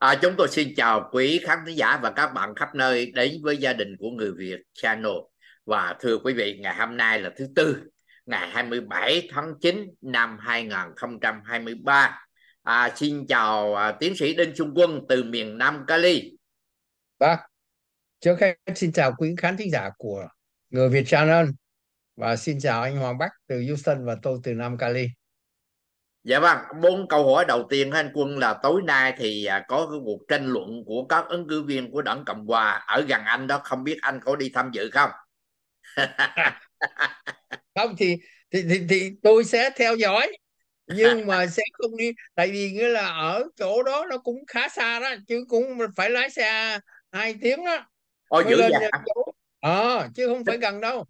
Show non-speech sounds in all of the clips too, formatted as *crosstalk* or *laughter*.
À, chúng tôi xin chào quý khán thính giả và các bạn khắp nơi đến với gia đình của người Việt Channel. Và thưa quý vị, ngày hôm nay là thứ tư, ngày 27 tháng 9 năm 2023. À, xin chào à, tiến sĩ Đinh Trung Quân từ miền Nam Cali. bác vâng. trước hết xin chào quý khán thính giả của người Việt Channel và xin chào anh Hoàng Bắc từ Houston và tôi từ Nam Cali dạ vâng bốn câu hỏi đầu tiên anh quân là tối nay thì à, có cái cuộc tranh luận của các ứng cử viên của đảng cộng hòa ở gần anh đó không biết anh có đi tham dự không *laughs* không thì, thì thì thì tôi sẽ theo dõi nhưng mà *laughs* sẽ không đi tại vì nghĩa là ở chỗ đó nó cũng khá xa đó chứ cũng phải lái xe hai tiếng đó Ôi, dữ vậy? Chỗ. À, chứ không phải gần đâu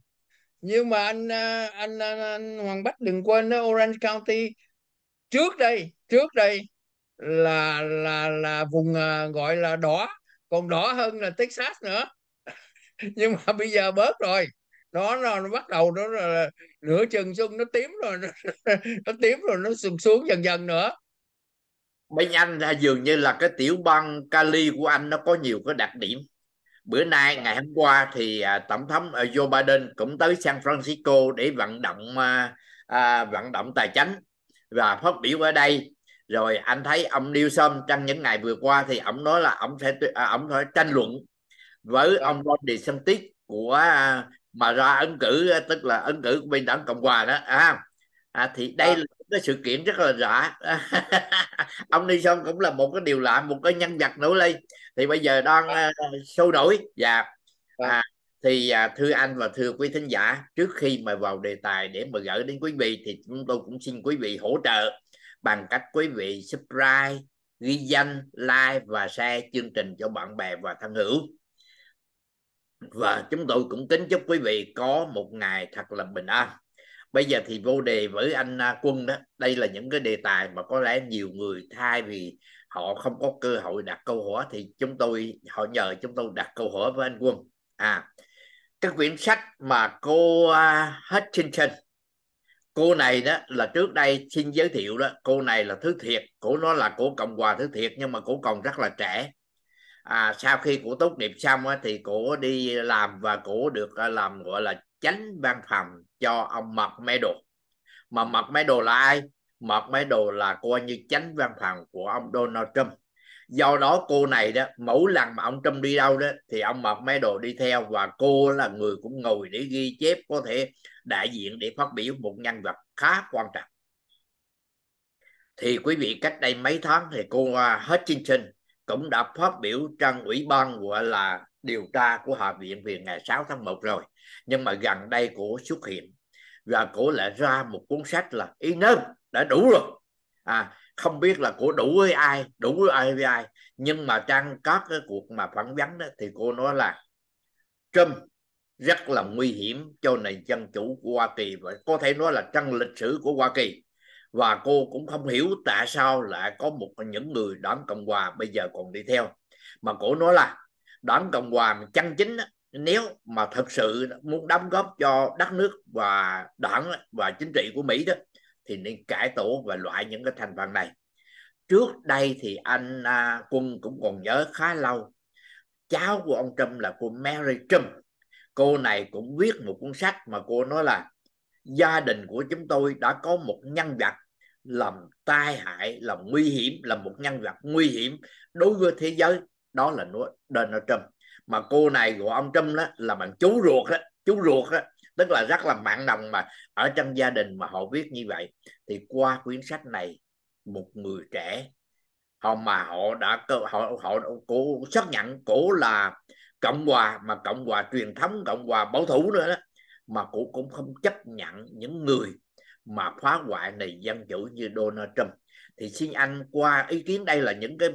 nhưng mà anh à, anh, anh, à, anh Hoàng Bách đừng quên đó, Orange County trước đây trước đây là là là vùng à, gọi là đỏ còn đỏ hơn là Texas nữa *laughs* nhưng mà bây giờ bớt rồi nó, nó bắt đầu nó nửa chừng xung nó tím rồi nó, *laughs* nó tím rồi nó sụt xuống dần dần nữa bên anh là dường như là cái tiểu bang Cali của anh nó có nhiều cái đặc điểm bữa nay ngày hôm qua thì à, tổng thống à, Joe Biden cũng tới San Francisco để vận động à, vận động tài chính và phát biểu ở đây rồi anh thấy ông Newsom trong những ngày vừa qua thì ông nói là ông sẽ à, ông sẽ tranh luận với ông Ron DeSantis của à, mà ra ứng cử à, tức là ứng cử của bên đảng cộng hòa đó à, à thì đây là cái sự kiện rất là lạ *laughs* ông đi xong cũng là một cái điều lạ một cái nhân vật nổi lên thì bây giờ đang uh, sôi nổi và dạ. à, thì à, thưa anh và thưa quý thính giả trước khi mà vào đề tài để mà gửi đến quý vị thì chúng tôi cũng xin quý vị hỗ trợ bằng cách quý vị subscribe ghi danh like và share chương trình cho bạn bè và thân hữu và chúng tôi cũng kính chúc quý vị có một ngày thật là bình an bây giờ thì vô đề với anh à, quân đó đây là những cái đề tài mà có lẽ nhiều người thay vì họ không có cơ hội đặt câu hỏi thì chúng tôi họ nhờ chúng tôi đặt câu hỏi với anh quân à cái quyển sách mà cô à, Hutchinson cô này đó là trước đây xin giới thiệu đó cô này là thứ thiệt cổ nó là cổ cộng hòa thứ thiệt nhưng mà cổ còn rất là trẻ à, sau khi cổ tốt nghiệp xong á, thì cổ đi làm và cổ được à, làm gọi là chánh văn phòng cho ông Mật Mê Đồ mà Mật Mê Đồ là ai Mật Mê Đồ là coi như chánh văn phòng của ông Donald Trump do đó cô này đó mỗi lần mà ông Trump đi đâu đó thì ông mặc mấy đồ đi theo và cô là người cũng ngồi để ghi chép có thể đại diện để phát biểu một nhân vật khá quan trọng thì quý vị cách đây mấy tháng thì cô à, Hutchinson cũng đã phát biểu trong ủy ban gọi là điều tra của Hạ viện về ngày 6 tháng 1 rồi nhưng mà gần đây cổ xuất hiện và cổ lại ra một cuốn sách là ý enough đã đủ rồi à không biết là cô đủ với ai đủ với ai với ai nhưng mà trang có cái cuộc mà phỏng vấn đó thì cô nói là Trump rất là nguy hiểm cho nền dân chủ của Hoa Kỳ và có thể nói là trong lịch sử của Hoa Kỳ và cô cũng không hiểu tại sao lại có một những người đảng cộng hòa bây giờ còn đi theo mà cổ nói là đảng cộng hòa chân chính nếu mà thật sự muốn đóng góp cho đất nước và đảng và chính trị của mỹ đó thì nên cải tổ và loại những cái thành phần này trước đây thì anh à, quân cũng còn nhớ khá lâu cháu của ông trump là cô mary trump cô này cũng viết một cuốn sách mà cô nói là gia đình của chúng tôi đã có một nhân vật làm tai hại làm nguy hiểm là một nhân vật nguy hiểm đối với thế giới đó là Donald Trump mà cô này của ông Trump đó là bằng chú ruột đó chú ruột đó tức là rất là mặn đồng mà ở trong gia đình mà họ viết như vậy thì qua quyển sách này một người trẻ họ mà họ đã họ họ cổ xác nhận cổ là cộng hòa mà cộng hòa truyền thống cộng hòa bảo thủ nữa đó mà cổ cũng không chấp nhận những người mà phá hoại nền dân chủ như Donald Trump thì xin anh qua ý kiến đây là những cái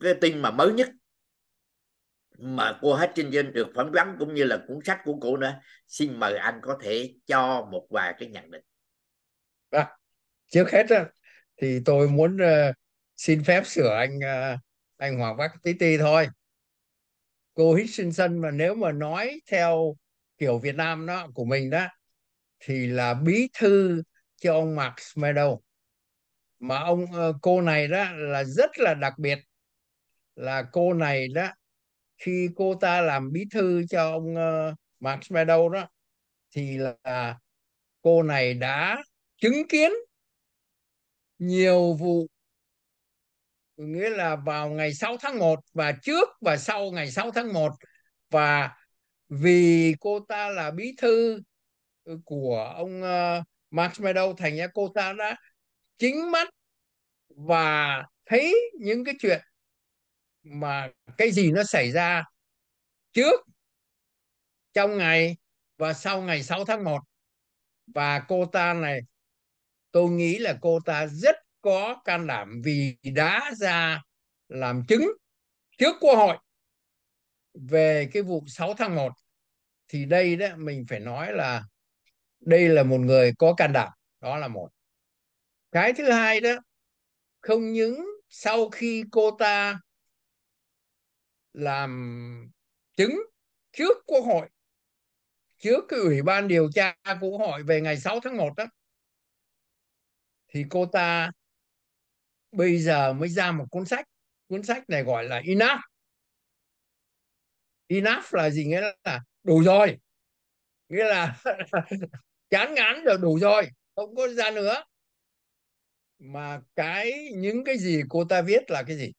cái tin mà mới nhất mà cô hết trên Hutchinson được phỏng vấn cũng như là cuốn sách của cô nữa xin mời anh có thể cho một vài cái nhận định à, trước hết thì tôi muốn ờ, xin phép sửa anh ờ, anh Hoàng Bắc tí tí thôi cô Hutchinson mà nếu mà nói theo kiểu Việt Nam đó của mình đó thì là bí thư cho ông Mark Meadow mà ông ờ, cô này đó là rất là đặc biệt là cô này đó khi cô ta làm bí thư cho ông uh, ờ, Mark Meadow đó thì là cô này đã chứng kiến nhiều vụ nghĩa là vào ngày 6 tháng 1 và trước và sau ngày 6 tháng 1 và vì cô ta là bí thư của ông uh, ờ, Max Meadow thành ra cô ta đã chính mắt và thấy những cái chuyện mà cái gì nó xảy ra trước trong ngày và sau ngày 6 tháng 1 và cô ta này tôi nghĩ là cô ta rất có can đảm vì đã ra làm chứng trước quốc hội về cái vụ 6 tháng 1 thì đây đó mình phải nói là đây là một người có can đảm đó là một cái thứ hai đó không những sau khi cô ta làm chứng trước quốc hội trước cái ủy ban điều tra của hội về ngày 6 tháng 1 đó thì cô ta bây giờ mới ra một cuốn sách cuốn sách này gọi là enough enough là gì nghĩa là đủ rồi nghĩa là *laughs* chán ngán rồi đủ rồi không có ra nữa mà cái những cái gì cô ta viết là cái gì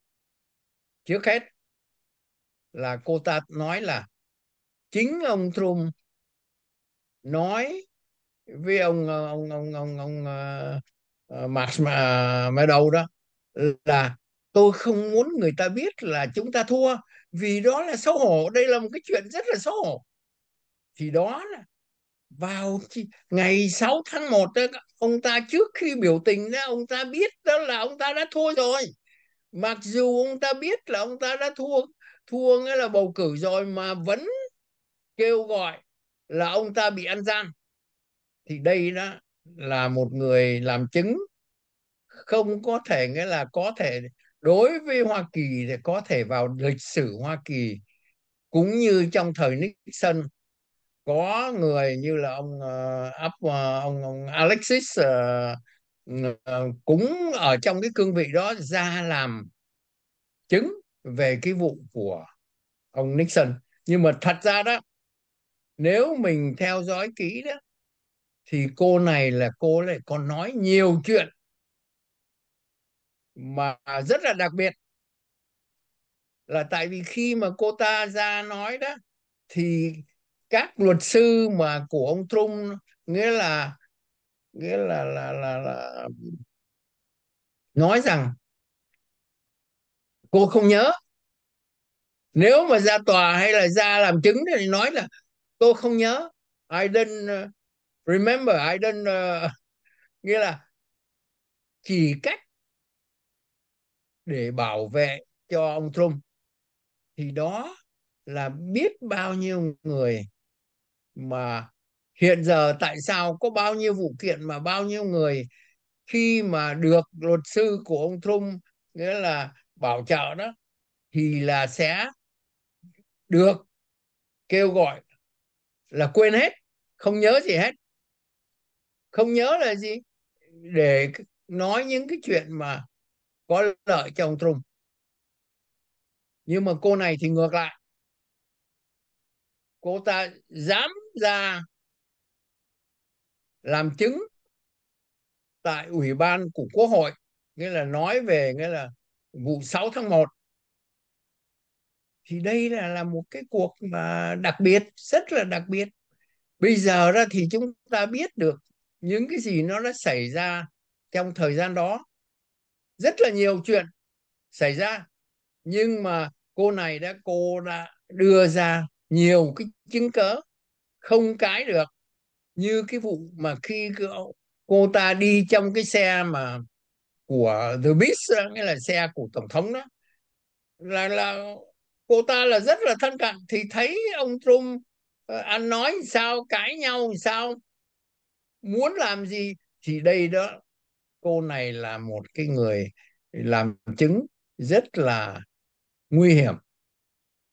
trước hết là cô ta nói là chính ông Trump nói với ông ờ, ông ông ông ông uh, ờ, ờ, Max mà mà đầu đó là tôi không muốn người ta biết là chúng ta thua vì đó là xấu hổ đây là một cái chuyện rất là xấu hổ thì đó là vào ngày 6 tháng 1 ông ta trước khi biểu tình đó ông ta biết đó là ông ta đã thua rồi mặc dù ông ta biết là ông ta đã thua thua nghĩa là bầu cử rồi mà vẫn kêu gọi là ông ta bị ăn gian thì đây đó là một người làm chứng không có thể nghĩa là có thể đối với Hoa Kỳ thì có thể vào lịch sử Hoa Kỳ cũng như trong thời Nixon có người như là ông uh, ấp uh, ông, ông Alexis uh, uh, cũng ở trong cái cương vị đó ra làm chứng về cái vụ của ông Nixon nhưng mà thật ra đó nếu mình theo dõi kỹ đó thì cô này là cô lại còn nói nhiều chuyện mà rất là đặc biệt là tại vì khi mà cô ta ra nói đó thì các luật sư mà của ông Trump nghĩa là nghĩa là là là, là nói rằng cô không nhớ nếu mà ra tòa hay là ra làm chứng thì nói là tôi không nhớ I don't uh, remember I don't uh, *laughs* nghĩa là chỉ cách để bảo vệ cho ông Trump thì đó là biết bao nhiêu người mà hiện giờ tại sao có bao nhiêu vụ kiện mà bao nhiêu người khi mà được luật sư của ông Trump nghĩa là bảo trợ đó thì là sẽ được kêu gọi là quên hết không nhớ gì hết không nhớ là gì để nói những cái chuyện mà có lợi cho ông Trump nhưng mà cô này thì ngược lại cô ta dám ra làm chứng tại ủy ban của quốc hội nghĩa là nói về nghĩa là vụ 6 tháng 1 thì đây là là một cái cuộc mà đặc biệt rất là đặc biệt bây giờ ra thì chúng ta biết được những cái gì nó đã xảy ra trong thời gian đó rất là nhiều chuyện xảy ra nhưng mà cô này đã cô đã đưa ra nhiều cái chứng cớ không cái được như cái vụ mà khi cô ta đi trong cái xe mà của The Beast nghĩa là xe của tổng thống đó là là cô ta là rất là thân cận thì thấy ông Trump ờ, ăn nói sao cãi nhau sao muốn làm gì thì đây đó cô này là một cái người làm chứng rất là nguy hiểm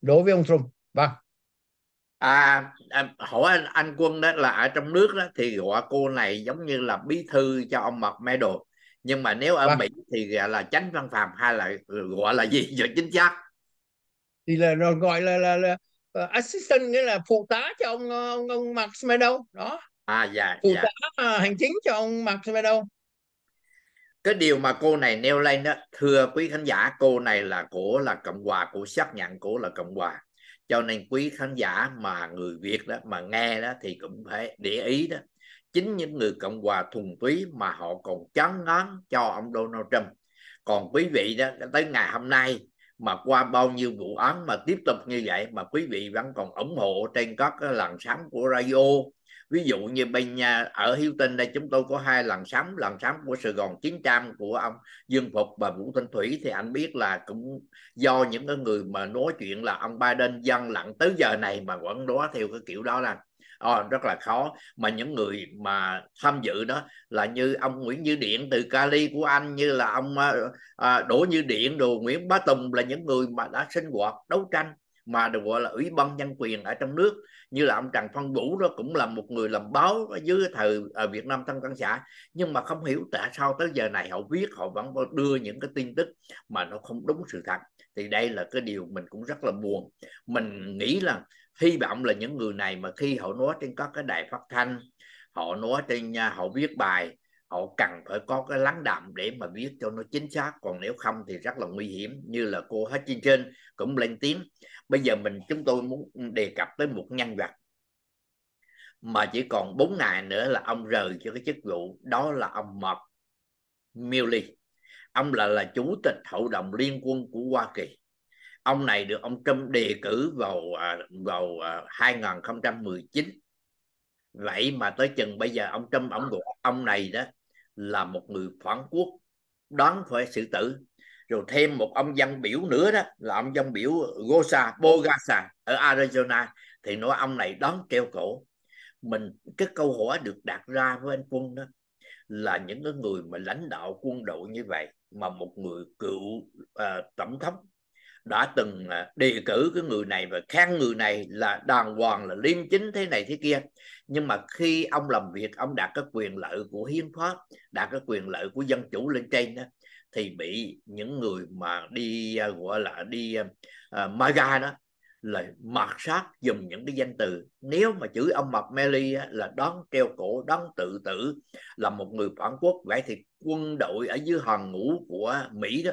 đối với ông Trump vâng à, à hỏi anh, anh quân đó là ở trong nước đó thì gọi cô này giống như là bí thư cho ông medal nhưng mà nếu ở vâng. Mỹ thì gọi là chánh văn phòng hay là gọi là gì cho chính xác thì là gọi là là, là ờ, assistant nghĩa là phụ tá cho ông ờ, ông, ông Mark Meadow đó à dạ phụ dạ. tá uh, hành chính cho ông Mark Meadow cái điều mà cô này nêu lên đó thưa quý khán giả cô này là của là cộng hòa của xác nhận của là cộng hòa cho nên quý khán giả mà người Việt đó mà nghe đó thì cũng phải để ý đó chính những người cộng hòa thuần túy mà họ còn chán ngán cho ông Donald Trump còn quý vị đó tới ngày hôm nay mà qua bao nhiêu vụ án mà tiếp tục như vậy mà quý vị vẫn còn ủng hộ trên các cái làn sóng của radio ví dụ như bên nhà ở Houston đây chúng tôi có hai làn sóng làn sóng của Sài Gòn 900 của ông Dương Phục và Vũ Thanh Thủy thì anh biết là cũng do những cái người mà nói chuyện là ông Biden dân lặng tới giờ này mà vẫn đó theo cái kiểu đó là oh, rất là khó mà những người mà tham dự đó là như ông Nguyễn Như Điện từ Cali của Anh như là ông à, Đỗ Như Điện đồ Nguyễn Bá Tùng là những người mà đã sinh hoạt đấu tranh mà được gọi là ủy ban nhân quyền ở trong nước như là ông Trần Văn Vũ đó cũng là một người làm báo ở dưới thời ở Việt Nam Tân Căn Xã nhưng mà không hiểu tại sao tới giờ này họ viết họ vẫn đưa những cái tin tức mà nó không đúng sự thật thì đây là cái điều mình cũng rất là buồn mình nghĩ là hy vọng là những người này mà khi họ nói trên các cái đài phát thanh họ nói trên à, họ viết bài họ cần phải có cái lắng đạm để mà viết cho nó chính xác còn nếu không thì rất là nguy hiểm như là cô hết trên trên cũng lên tiếng bây giờ mình chúng tôi muốn đề cập tới một nhân vật mà chỉ còn bốn ngày nữa là ông rời cho cái chức vụ đó là ông Mark Milley ông là là chủ tịch hội đồng liên quân của Hoa Kỳ ông này được ông Trump đề cử vào à, vào 2019 à, vậy mà tới chừng bây giờ ông Trump ông gọi ông này đó là một người phản quốc đoán phải xử tử rồi thêm một ông dân biểu nữa đó là ông dân biểu Gosa Bogasa ở Arizona thì nói ông này đón treo cổ mình cái câu hỏi được đặt ra với anh quân đó là những cái người mà lãnh đạo quân đội như vậy mà một người cựu uh, tổng thống đã từng à, đề cử cái người này và khen người này là đàng hoàng là liêm chính thế này thế kia nhưng mà khi ông làm việc ông đạt cái quyền lợi của hiến pháp đạt cái quyền lợi của dân chủ lên trên đó thì bị những người mà đi à, gọi là đi uh, maga đó là mạt sát dùng những cái danh từ nếu mà chữ ông mập Meli là đón treo cổ đón tự tử là một người phản quốc vậy thì quân đội ở dưới hàng ngũ của Mỹ đó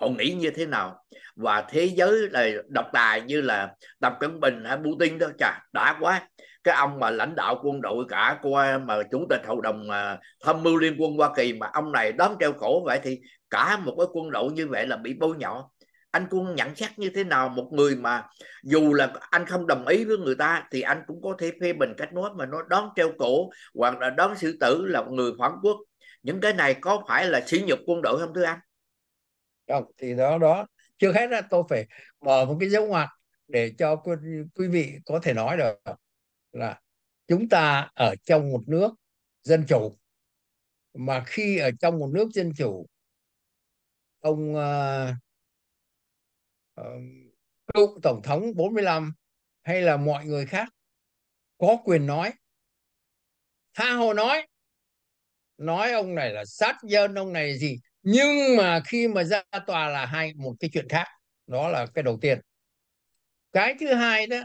họ nghĩ như thế nào và thế giới là độc tài như là tập cận bình hay putin đó chà đã quá cái ông mà lãnh đạo quân đội cả qua mà chủ tịch hội đồng à, tham mưu liên quân hoa kỳ mà ông này đón treo cổ vậy thì cả một cái quân đội như vậy là bị bôi nhọ anh quân nhận xét như thế nào một người mà dù là anh không đồng ý với người ta thì anh cũng có thể phê bình cách nói mà nó đón treo cổ hoặc là đón xử tử là một người phản quốc những cái này có phải là sỉ nhục quân đội không thưa anh không? thì đó đó chưa hết là tôi phải mở một cái dấu ngoặc để cho quý, quý vị có thể nói được là chúng ta ở trong một nước dân chủ mà khi ở trong một nước dân chủ ông uh, cựu tổng thống 45 hay là mọi người khác có quyền nói tha hồ nói nói ông này là sát dân ông này gì nhưng mà khi mà ra tòa là hai một cái chuyện khác đó là cái đầu tiên cái thứ hai đó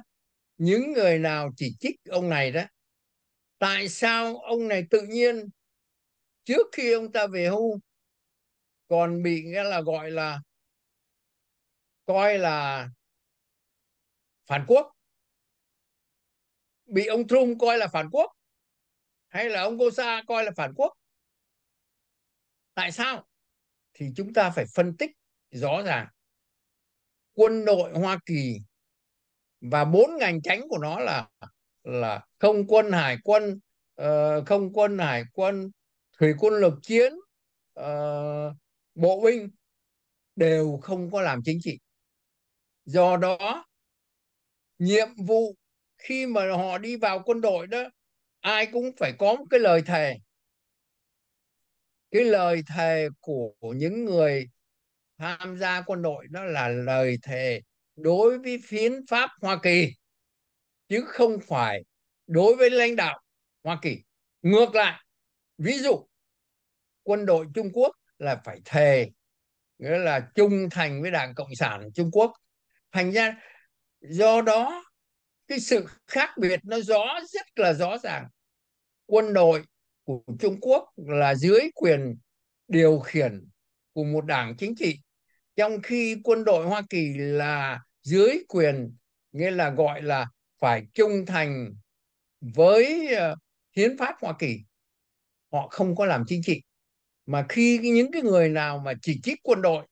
những người nào chỉ trích ông này đó tại sao ông này tự nhiên trước khi ông ta về hưu còn bị nghĩa là gọi là coi là phản quốc bị ông Trump coi là phản quốc hay là ông Gosa coi là phản quốc tại sao thì chúng ta phải phân tích rõ ràng quân đội Hoa Kỳ và bốn ngành tránh của nó là là không quân hải quân uh, không quân hải quân thủy quân lục chiến uh, bộ binh đều không có làm chính trị do đó nhiệm vụ khi mà họ đi vào quân đội đó ai cũng phải có một cái lời thề cái lời thề của những người tham gia quân đội đó là lời thề đối với phiến pháp Hoa Kỳ chứ không phải đối với lãnh đạo Hoa Kỳ ngược lại ví dụ quân đội Trung Quốc là phải thề nghĩa là trung thành với Đảng Cộng sản Trung Quốc thành ra do đó cái sự khác biệt nó rõ rất là rõ ràng quân đội của Trung Quốc là dưới quyền điều khiển của một đảng chính trị trong khi quân đội Hoa Kỳ là dưới quyền nghĩa là gọi là phải trung thành với ờ, hiến pháp Hoa Kỳ họ không có làm chính trị mà khi những cái người nào mà chỉ trích quân đội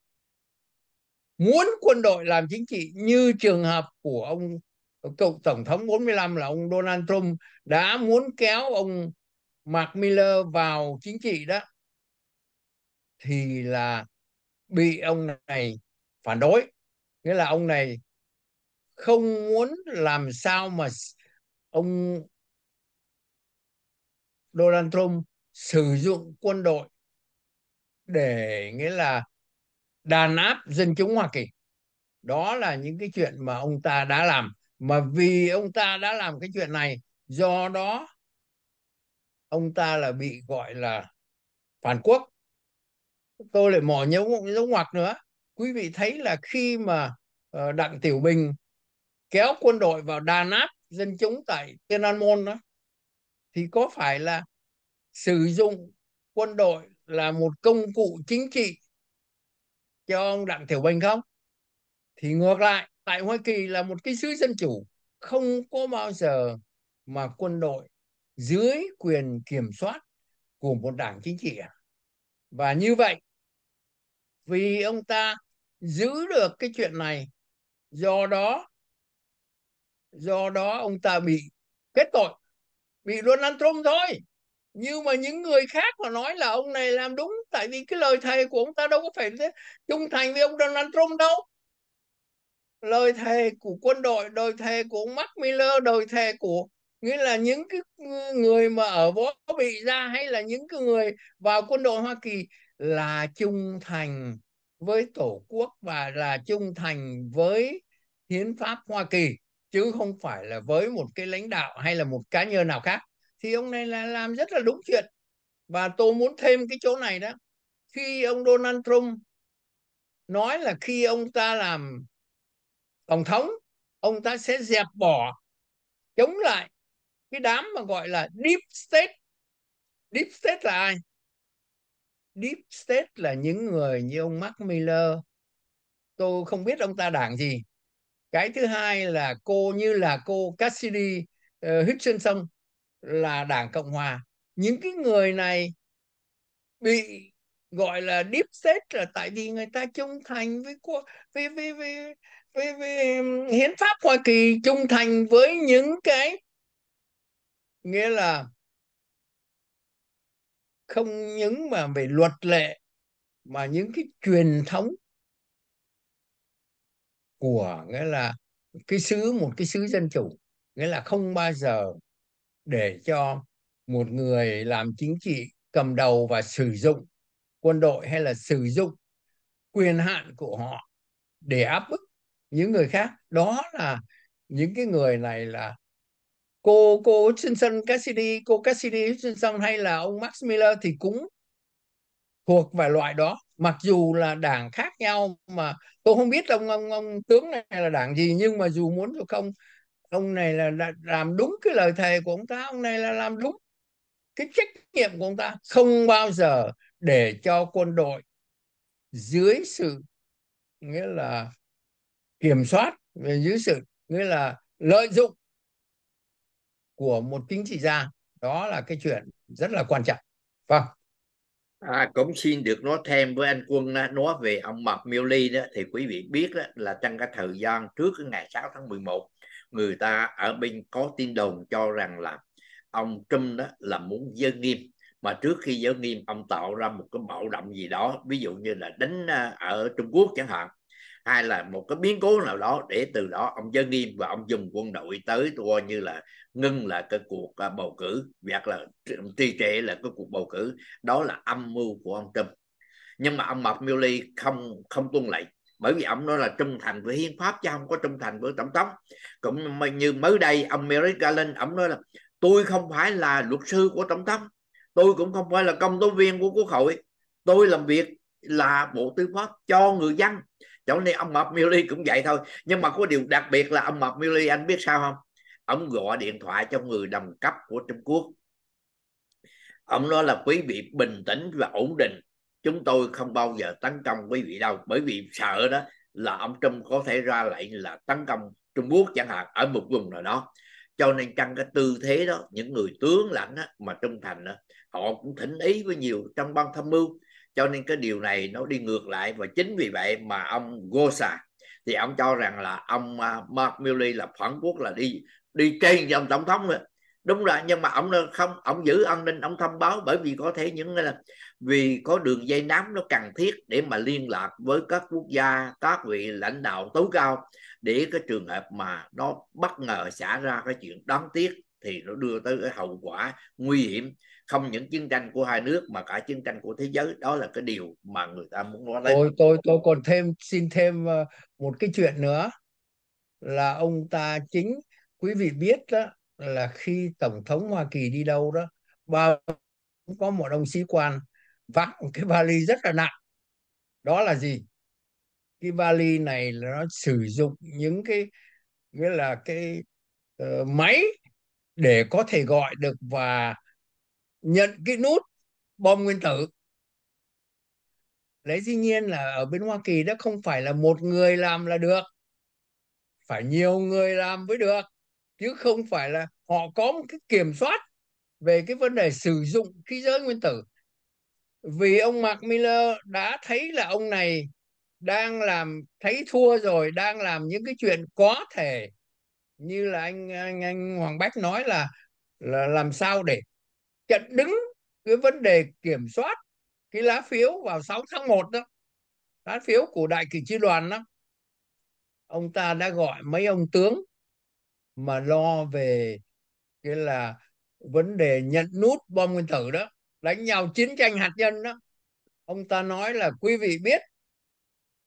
muốn quân đội làm chính trị như trường hợp của ông ờ, cựu tổng thống 45 là ông Donald Trump đã muốn kéo ông Mark Miller vào chính trị đó thì là bị ông này phản đối nghĩa là ông này không muốn làm sao mà ông Donald Trump sử dụng quân đội để nghĩa là đàn áp dân chúng Hoa Kỳ đó là những cái chuyện mà ông ta đã làm mà vì ông ta đã làm cái chuyện này do đó ông ta là bị gọi là phản quốc tôi lại mỏ nhấu dấu ngoặc nữa quý vị thấy là khi mà ờ, đặng tiểu bình kéo quân đội vào đà nát dân chúng tại Tiên An Môn đó thì có phải là sử dụng quân đội là một công cụ chính trị cho ông Đặng Tiểu Bình không? Thì ngược lại, tại Hoa Kỳ là một cái xứ dân chủ, không có bao giờ mà quân đội dưới quyền kiểm soát của một đảng chính trị à? và như vậy vì ông ta giữ được cái chuyện này do đó do đó ông ta bị kết tội bị Donald Trump thôi nhưng mà những người khác mà nói là ông này làm đúng tại vì cái lời thề của ông ta đâu có phải trung thành với ông Donald Trump đâu lời thề của quân đội lời thề của ông Mark Miller lời thề của nghĩa là những cái ừ, người mà ở võ bị ra hay là những cái người vào quân đội hoa kỳ là trung thành với tổ quốc và là trung thành với hiến pháp hoa kỳ chứ không phải là với một cái lãnh đạo hay là một cá nhân nào khác thì ông này là làm rất là đúng chuyện và tôi muốn thêm cái chỗ này đó khi ông donald trump nói là khi ông ta làm tổng thống ông ta sẽ dẹp bỏ chống lại cái đám mà gọi là deep state deep state là ai deep state là những người như ông Mark Miller tôi không biết ông ta đảng gì cái thứ hai là cô như là cô Cassidy uh, Hutchinson là đảng cộng hòa những cái người này bị gọi là deep state là tại vì người ta trung thành với quốc với với với, với, với hiến pháp Hoa Kỳ trung thành với những cái nghĩa là không những mà về luật lệ mà những cái truyền thống của nghĩa là cái xứ một cái xứ dân chủ nghĩa là không bao giờ để cho một người làm chính trị cầm đầu và sử dụng quân đội hay là sử dụng quyền hạn của họ để áp bức những người khác đó là những cái người này là cô cô Hutchinson Cassidy cô Cassidy Hutchinson hay là ông Max Miller thì cũng thuộc vài loại đó mặc dù là đảng khác nhau mà tôi không biết ông ông ông tướng này là đảng gì nhưng mà dù muốn dù không ông này là, là làm đúng cái lời thề của ông ta ông này là làm đúng cái trách nhiệm của ông ta không bao giờ để cho quân đội dưới sự nghĩa là kiểm soát dưới sự nghĩa là lợi dụng của một chính trị gia đó là cái chuyện rất là quan trọng vâng À, cũng xin được nói thêm với anh Quân nói về ông Mập Miêu Ly đó thì quý vị biết đó, là trong cái thời gian trước cái ngày 6 tháng 11 người ta ở bên có tin đồn cho rằng là ông Trump đó là muốn giới nghiêm mà trước khi giới nghiêm ông tạo ra một cái bạo động gì đó ví dụ như là đánh à, ở Trung Quốc chẳng hạn hay là một cái biến cố nào đó để từ đó ông giới nghiêm và ông dùng quân đội tới coi như là ngưng lại cái cuộc à, bầu cử hoặc là trì trệ là cái cuộc bầu cử đó là âm mưu của ông Trump nhưng mà ông Mập Milley không không tuân lệnh bởi vì ông nói là trung thành với hiến pháp chứ không có trung thành với tổng thống cũng như mới đây ông Merrick Garland ông nói là tôi không phải là luật sư của tổng thống tôi cũng không phải là công tố viên của quốc hội tôi làm việc là bộ tư pháp cho người dân chỗ này ông mập Milly cũng vậy thôi nhưng mà có điều đặc biệt là ông mập Milly anh biết sao không ông gọi điện thoại cho người đồng cấp của Trung Quốc ông nói là quý vị bình tĩnh và ổn định chúng tôi không bao giờ tấn công quý vị đâu bởi vì sợ đó là ông Trump có thể ra lệnh là tấn công Trung Quốc chẳng hạn ở một vùng nào đó cho nên trong cái tư thế đó những người tướng lãnh đó, mà trung thành đó, họ cũng thỉnh ý với nhiều trong ban tham mưu cho nên cái điều này nó đi ngược lại và chính vì vậy mà ông Gosa thì ông cho rằng là ông à, Mark Milley là phản quốc là đi đi trên với ông tổng thống nữa đúng rồi nhưng mà ông không ông giữ an ninh ông thông báo bởi vì có thể những là vì có đường dây nóng nó cần thiết để mà liên lạc với các quốc gia các vị lãnh đạo tối cao để cái trường hợp mà nó bất ngờ xảy ra cái chuyện đáng tiếc thì nó đưa tới cái hậu quả nguy hiểm không những chiến tranh của hai nước mà cả chiến tranh của thế giới đó là cái điều mà người ta muốn nói lên tôi tôi tôi còn thêm xin thêm ờ, một cái chuyện nữa là ông ta chính quý vị biết đó là khi tổng thống Hoa Kỳ đi đâu đó bao có một ông sĩ quan vác cái vali rất là nặng đó là gì cái vali này là nó sử dụng những cái nghĩa là cái uh, máy để có thể gọi được và nhận cái nút bom nguyên tử lấy dĩ nhiên là ở bên Hoa Kỳ đó không phải là một người làm là được phải nhiều người làm mới được chứ không phải là họ có một cái kiểm soát về cái vấn đề sử dụng khí giới nguyên tử vì ông Mark Miller đã thấy là ông này đang làm thấy thua rồi đang làm những cái chuyện có thể như là anh anh anh Hoàng Bách nói là là làm sao để chặn đứng cái vấn đề kiểm soát cái lá phiếu vào 6 tháng 1 đó lá phiếu của đại kỳ tri đoàn đó ông ta đã gọi mấy ông tướng mà lo về cái là vấn đề nhận nút bom nguyên tử đó đánh nhau chiến tranh hạt nhân đó ông ta nói là quý vị biết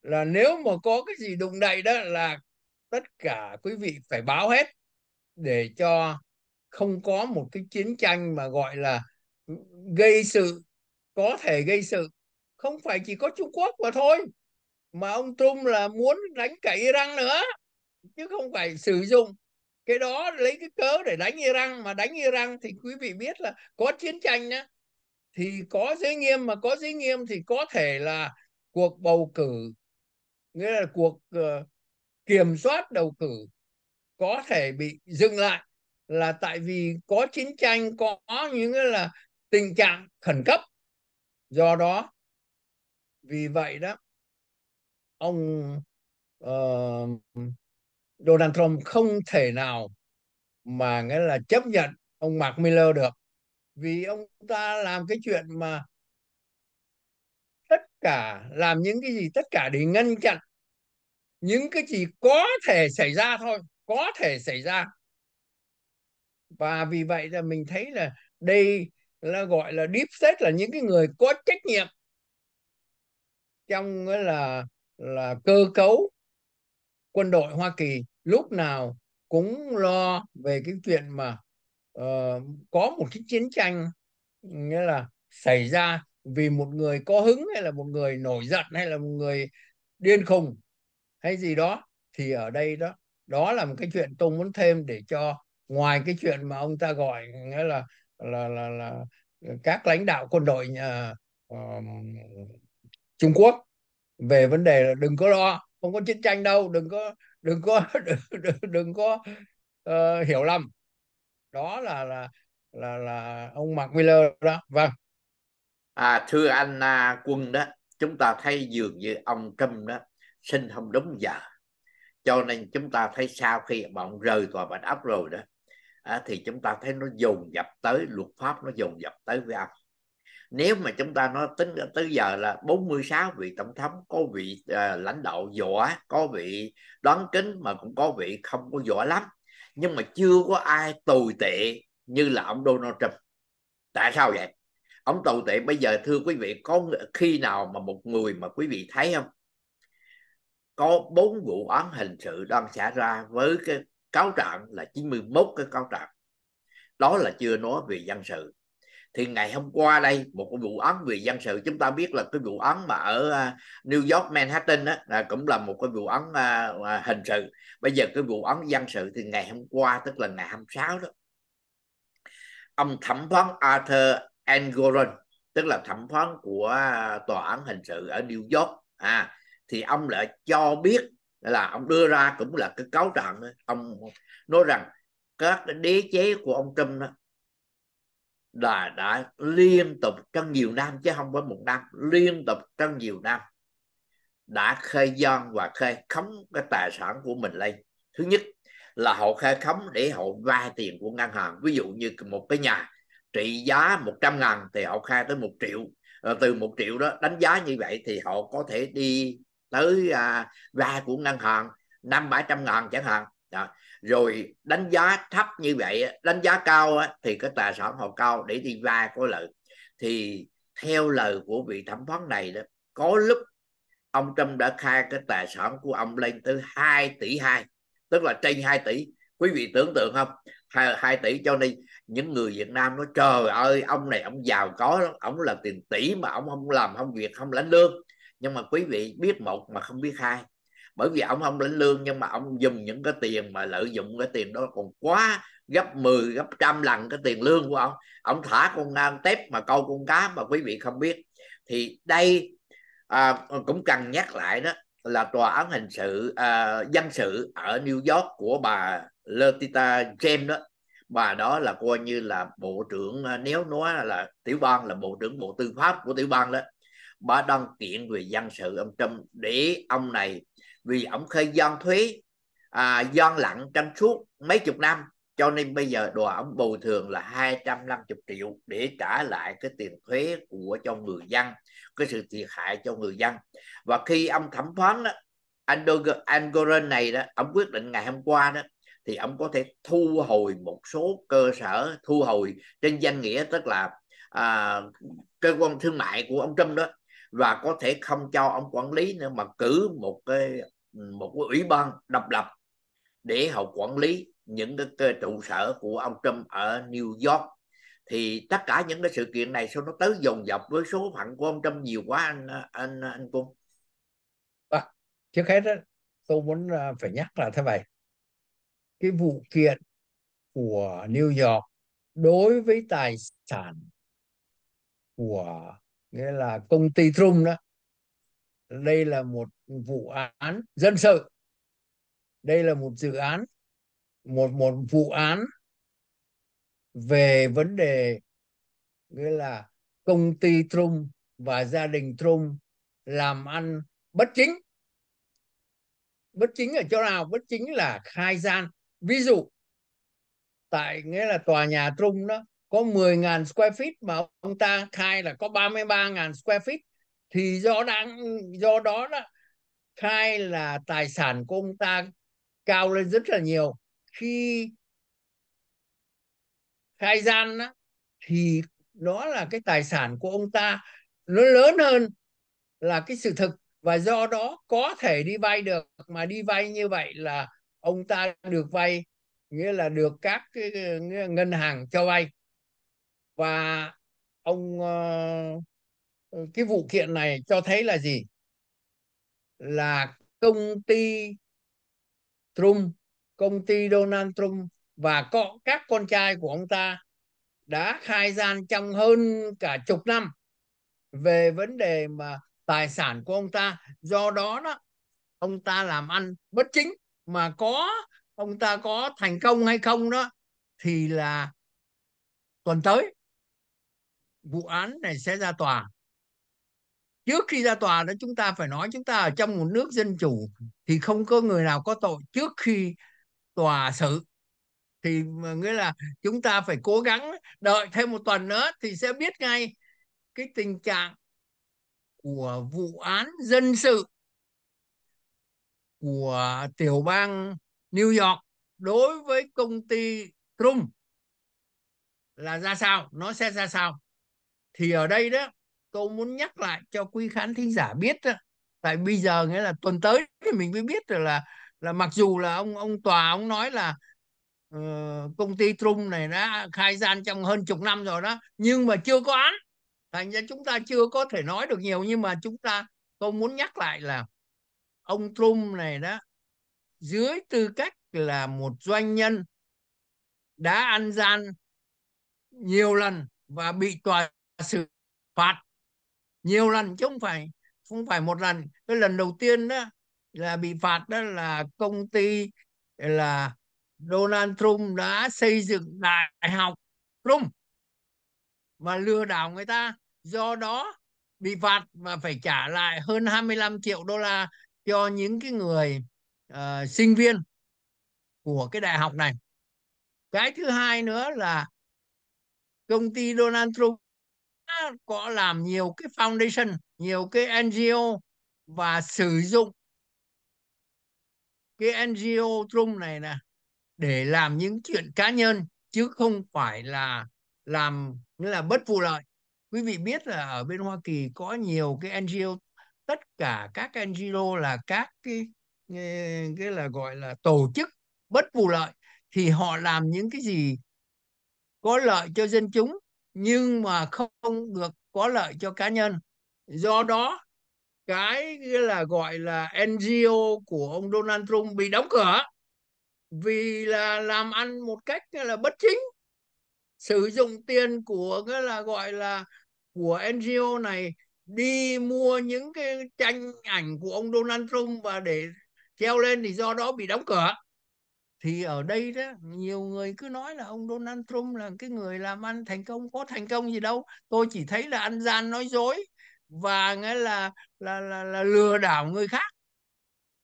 là nếu mà có cái gì đụng đậy đó là tất cả quý vị phải báo hết để cho không có một cái chiến tranh mà gọi là gây sự có thể gây sự không phải chỉ có Trung Quốc mà thôi mà ông Trump là muốn đánh cả Iran nữa chứ không phải sử dụng cái đó lấy cái cớ để đánh Iran mà đánh Iran thì quý vị biết là có chiến tranh nhá thì có giới nghiêm mà có giới nghiêm thì có thể là cuộc bầu cử nghĩa là cuộc uh, kiểm soát đầu cử có thể bị dừng lại là tại vì có chiến tranh có những cái là tình trạng khẩn cấp do đó vì vậy đó ông uh, Donald Trump không thể nào mà nghĩa là chấp nhận ông Mark Miller được vì ông ta làm cái chuyện mà tất cả làm những cái gì tất cả để ngăn chặn những cái gì có thể xảy ra thôi có thể xảy ra và vì vậy là mình thấy là đây là gọi là deep state là những cái người có trách nhiệm trong là là cơ cấu quân đội Hoa Kỳ lúc nào cũng lo về cái chuyện mà uh, có một cái chiến tranh nghĩa là xảy ra vì một người có hứng hay là một người nổi giận hay là một người điên khùng hay gì đó thì ở đây đó đó là một cái chuyện tôi muốn thêm để cho ngoài cái chuyện mà ông ta gọi nghĩa là là là là các lãnh đạo quân đội nhà, ờ, uh, ờ, Trung Quốc về vấn đề là đừng có lo không có chiến tranh đâu đừng có đừng có *laughs* đừng, đừng, có uh, hiểu lầm đó là là là là ông Mark Miller đó vâng à, thưa anh à, quân đó chúng ta thấy dường như ông Trump đó sinh không đúng giờ cho nên chúng ta thấy sau khi bọn rời tòa bạch ốc rồi đó à, thì chúng ta thấy nó dồn dập tới luật pháp nó dồn dập tới với ông nếu mà chúng ta nói tính tới giờ là 46 vị tổng thống có vị à, lãnh đạo giỏi có vị đoán kính mà cũng có vị không có giỏi lắm nhưng mà chưa có ai tồi tệ như là ông Donald Trump tại sao vậy ông tồi tệ bây giờ thưa quý vị có khi nào mà một người mà quý vị thấy không có bốn vụ án hình sự đang xảy ra với cái cáo trạng là 91 cái cáo trạng đó là chưa nói về dân sự thì ngày hôm qua đây một cái vụ án về dân sự chúng ta biết là cái vụ án mà ở à, New York Manhattan đó, cũng là một cái vụ án à, à, hình sự bây giờ cái vụ án dân sự thì ngày hôm qua tức là ngày 26 đó ông thẩm phán Arthur Engoron tức là thẩm phán của tòa án hình sự ở New York à thì ông lại cho biết là ông đưa ra cũng là cái cáo trạng ông nói rằng các đế chế của ông Trump đó là đã liên tục trong nhiều năm chứ không phải một năm liên tục trong nhiều năm đã khơi gian và khơi khống cái tài sản của mình lên thứ nhất là họ khai khống để họ vay tiền của ngân hàng ví dụ như một cái nhà trị giá 100 ngàn thì họ khai tới một triệu ờ, từ một triệu đó đánh giá như vậy thì họ có thể đi tới à, ra của ngân hàng năm bảy trăm ngàn chẳng hạn đó. rồi đánh giá thấp như vậy đánh giá cao thì cái tài sản họ cao để đi vay có lợi thì theo lời của vị thẩm phán này đó có lúc ông Trump đã khai cái tài sản của ông lên tới 2 tỷ 2 tức là trên 2 tỷ quý vị tưởng tượng không 2, 2 tỷ cho nên những người Việt Nam nói trời ơi ông này ông giàu có lắm ông là tiền tỷ mà ông không làm không việc không lãnh lương nhưng mà quý vị biết một mà không biết hai bởi vì ông không lãnh lương nhưng mà ông dùng những cái tiền mà lợi dụng cái tiền đó còn quá gấp 10 gấp trăm lần cái tiền lương của ông ông thả con ngang tép mà câu con cá mà quý vị không biết thì đây à, cũng cần nhắc lại đó là tòa án hình sự à, dân sự ở New York của bà Letitia James đó bà đó là coi như là bộ trưởng à, nếu nói là tiểu bang là bộ trưởng bộ tư pháp của tiểu bang đó bà đang kiện về dân sự ông Trump để ông này vì ông khơi gian thuế à, gian lặng tranh suốt mấy chục năm cho nên bây giờ đòi ông bồi thường là 250 triệu để trả lại cái tiền thuế của cho người dân cái sự thiệt hại cho người dân và khi ông thẩm phán đó, Angoran này đó ông quyết định ngày hôm qua đó thì ông có thể thu hồi một số cơ sở thu hồi trên danh nghĩa tức là à, cơ quan thương mại của ông Trump đó và có thể không cho ông quản lý nữa mà cử một cái một cái ủy ban độc lập để họ quản lý những cái, cái trụ sở của ông Trump ở New York thì tất cả những cái sự kiện này sao nó tới dồn dập với số phận của ông Trump nhiều quá anh anh anh cung à, trước hết đó, tôi muốn à, phải nhắc là thế này cái vụ kiện của New York đối với tài sản của nghĩa là công ty Trung đó đây là một vụ án dân sự đây là một dự án một một vụ án về vấn đề nghĩa là công ty Trung và gia đình Trung làm ăn bất chính bất chính ở chỗ nào bất chính là khai gian ví dụ tại nghĩa là tòa nhà Trung đó có 10.000 square feet mà ông ta khai là có 33.000 square feet thì do đang do đó đó khai là tài sản của ông ta cao lên rất là nhiều khi khai gian đó, thì nó là cái tài sản của ông ta nó lớn hơn là cái sự thực và do đó có thể đi vay được mà đi vay như vậy là ông ta được vay nghĩa là được các cái, ngân hàng cho vay và ông ờ, cái vụ kiện này cho thấy là gì là công ty Trump công ty Donald Trump và các con trai của ông ta đã khai gian trong hơn cả chục năm về vấn đề mà tài sản của ông ta do đó đó ông ta làm ăn bất chính mà có ông ta có thành công hay không đó thì là tuần tới vụ án này sẽ ra tòa trước khi ra tòa đó chúng ta phải nói chúng ta ở trong một nước dân chủ thì không có người nào có tội trước khi tòa xử thì nghĩa là chúng ta phải cố gắng đợi thêm một tuần nữa thì sẽ biết ngay cái tình trạng của vụ án dân sự của tiểu bang New York đối với công ty Trump là ra sao nó sẽ ra sao thì ở đây đó tôi muốn nhắc lại cho quý khán thính giả biết đó, tại bây giờ nghĩa là tuần tới thì mình mới biết được là là mặc dù là ông ông tòa ông nói là uh, công ty Trung này đã khai gian trong hơn chục năm rồi đó nhưng mà chưa có án thành ra chúng ta chưa có thể nói được nhiều nhưng mà chúng ta tôi muốn nhắc lại là ông Trung này đó dưới tư cách là một doanh nhân đã ăn gian nhiều lần và bị tòa sự phạt nhiều lần chứ không phải không phải một lần cái lần đầu tiên đó là bị phạt đó là công ty là Donald Trump đã xây dựng đại học Trump và lừa đảo người ta do đó bị phạt và phải trả lại hơn 25 triệu đô la cho những cái người uh, sinh viên của cái đại học này cái thứ hai nữa là công ty Donald Trump có làm nhiều cái foundation nhiều cái NGO và sử dụng cái NGO trung này nè để làm những chuyện cá nhân chứ không phải là làm như là bất vụ lợi quý vị biết là ở bên Hoa Kỳ có nhiều cái NGO tất cả các NGO là các cái cái là gọi là tổ chức bất vụ lợi thì họ làm những cái gì có lợi cho dân chúng nhưng mà không được có lợi cho cá nhân do đó cái là gọi là NGO của ông Donald Trump bị đóng cửa vì là làm ăn một cách là bất chính sử dụng tiền của cái là gọi là của NGO này đi mua những cái tranh ảnh của ông Donald Trump và để treo lên thì do đó bị đóng cửa thì ở đây đó nhiều người cứ nói là ông Donald Trump là cái người làm ăn thành công có thành công gì đâu tôi chỉ thấy là ăn gian nói dối và nghĩa là là, là là lừa đảo người khác